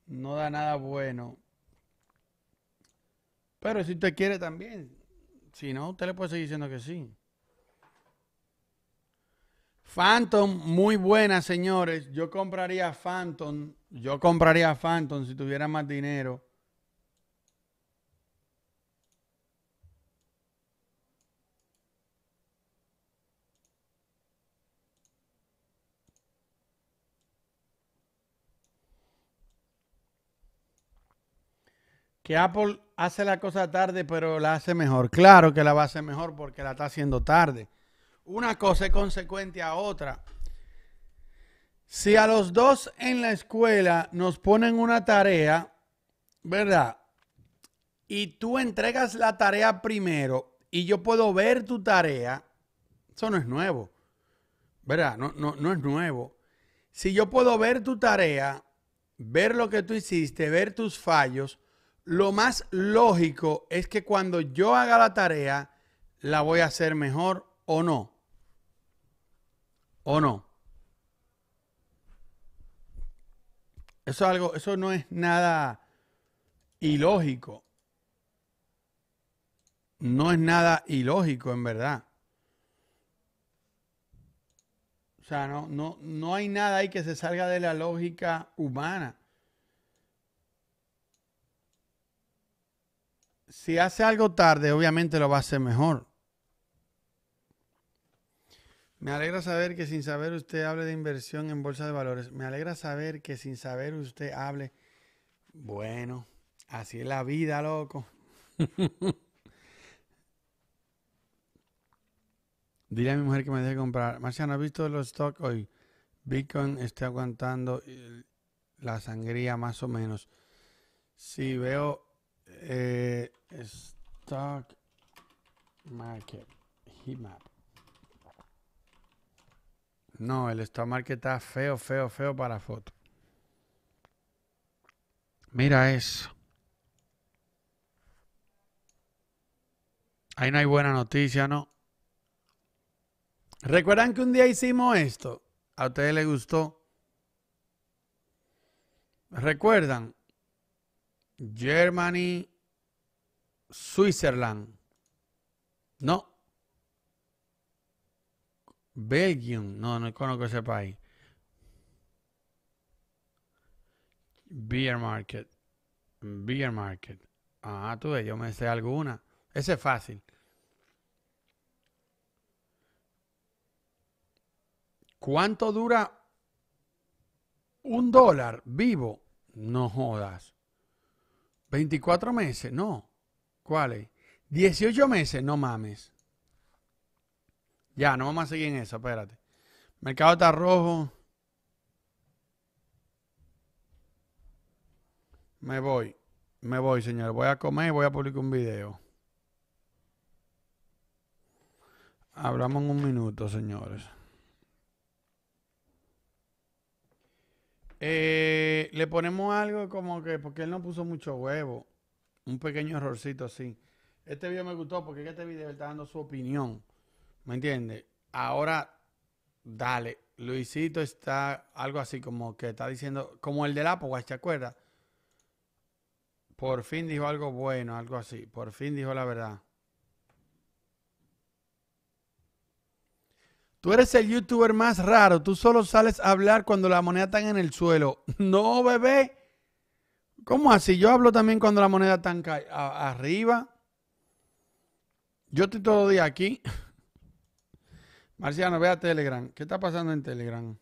no da nada bueno. Pero si usted quiere también, si no, usted le puede seguir diciendo que sí. Phantom, muy buena, señores. Yo compraría Phantom. Yo compraría Phantom si tuviera más dinero. que Apple hace la cosa tarde, pero la hace mejor. Claro que la va a hacer mejor porque la está haciendo tarde. Una cosa es consecuente a otra. Si a los dos en la escuela nos ponen una tarea, ¿verdad? Y tú entregas la tarea primero y yo puedo ver tu tarea, eso no es nuevo, ¿verdad? No, no, no es nuevo. Si yo puedo ver tu tarea, ver lo que tú hiciste, ver tus fallos, lo más lógico es que cuando yo haga la tarea, la voy a hacer mejor o no. ¿O no? Eso, algo, eso no es nada ilógico. No es nada ilógico, en verdad. O sea, no, no, no hay nada ahí que se salga de la lógica humana. si hace algo tarde, obviamente lo va a hacer mejor. Me alegra saber que sin saber usted hable de inversión en bolsa de valores. Me alegra saber que sin saber usted hable. Bueno, así es la vida, loco. Dile a mi mujer que me deje comprar. Marciano, ha visto los stocks hoy? Bitcoin está aguantando la sangría más o menos. Si sí, veo eh, stock market, heatmap. No, el stock market está feo, feo, feo para foto. Mira eso. Ahí no hay buena noticia, ¿no? ¿Recuerdan que un día hicimos esto? ¿A ustedes les gustó? ¿Recuerdan? Germany, Switzerland. No. Belgium. No, no conozco ese país. Beer Market. Beer Market. Ah, tú ves, yo me sé alguna. Ese es fácil. ¿Cuánto dura un dólar vivo? No jodas. 24 meses, no. ¿Cuáles? 18 meses, no mames. Ya, no vamos a seguir en eso, espérate. Mercado está rojo. Me voy, me voy, señor. Voy a comer y voy a publicar un video. Hablamos en un minuto, señores. Eh, le ponemos algo como que, porque él no puso mucho huevo. Un pequeño errorcito así. Este video me gustó porque este video está dando su opinión. ¿Me entiendes? Ahora, dale. Luisito está algo así como que está diciendo, como el del la ¿te acuerdas? Por fin dijo algo bueno, algo así. Por fin dijo la verdad. Tú eres el youtuber más raro. Tú solo sales a hablar cuando la moneda está en el suelo. No, bebé. ¿Cómo así? Yo hablo también cuando la moneda está arriba. Yo estoy todo el día aquí. Marciano, ve a Telegram. ¿Qué está pasando en Telegram?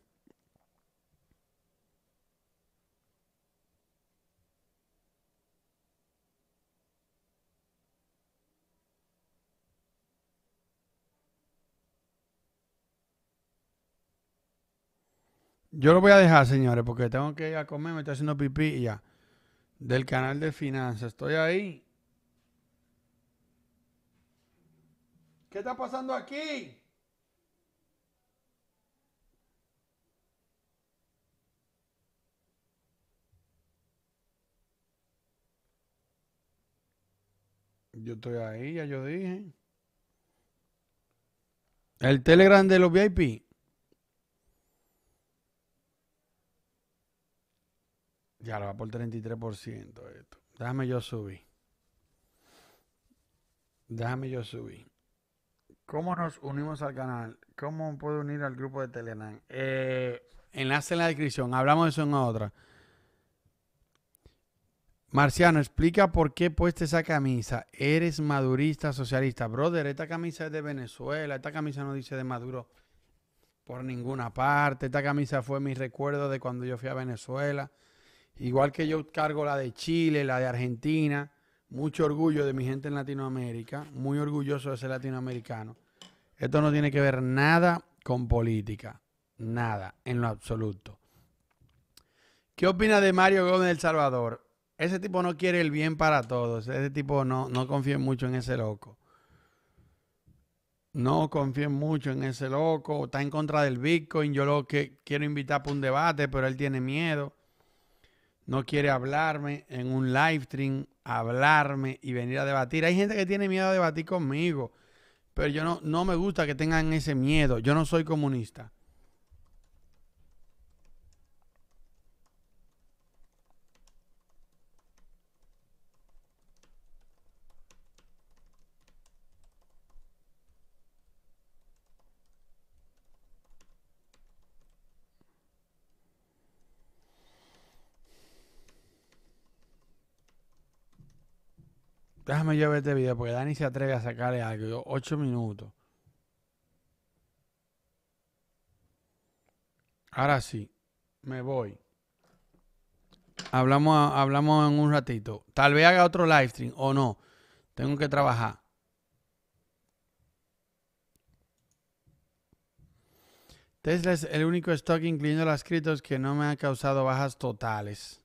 Yo lo voy a dejar, señores, porque tengo que ir a comer, me estoy haciendo pipí y ya. Del canal de finanzas, estoy ahí. ¿Qué está pasando aquí? Yo estoy ahí, ya yo dije. El Telegram de los VIP. Ya lo va por 33% esto. Déjame yo subir. Déjame yo subir. ¿Cómo nos unimos al canal? ¿Cómo puedo unir al grupo de Telenan? Eh, enlace en la descripción. Hablamos de eso en otra. Marciano, explica por qué puesta esa camisa. Eres madurista socialista. Brother, esta camisa es de Venezuela. Esta camisa no dice de Maduro por ninguna parte. Esta camisa fue mi recuerdo de cuando yo fui a Venezuela. Igual que yo cargo la de Chile, la de Argentina, mucho orgullo de mi gente en Latinoamérica, muy orgulloso de ser latinoamericano. Esto no tiene que ver nada con política, nada, en lo absoluto. ¿Qué opina de Mario Gómez del Salvador? Ese tipo no quiere el bien para todos, ese tipo no, no confía mucho en ese loco. No confía mucho en ese loco, está en contra del Bitcoin. Yo lo que quiero invitar para un debate, pero él tiene miedo no quiere hablarme en un live stream, hablarme y venir a debatir. Hay gente que tiene miedo a debatir conmigo, pero yo no, no me gusta que tengan ese miedo. Yo no soy comunista. Déjame yo ver este video porque Dani se atreve a sacarle algo. ocho minutos. Ahora sí, me voy. Hablamos, hablamos en un ratito. Tal vez haga otro live stream o no. Tengo que trabajar. Tesla es el único stock, incluyendo las criptos, que no me ha causado bajas totales.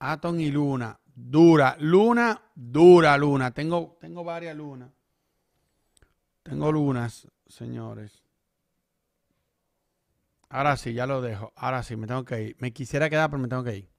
Atom y Luna dura. Luna, dura luna. Tengo, tengo varias lunas. Tengo lunas, señores. Ahora sí, ya lo dejo. Ahora sí, me tengo que ir. Me quisiera quedar, pero me tengo que ir.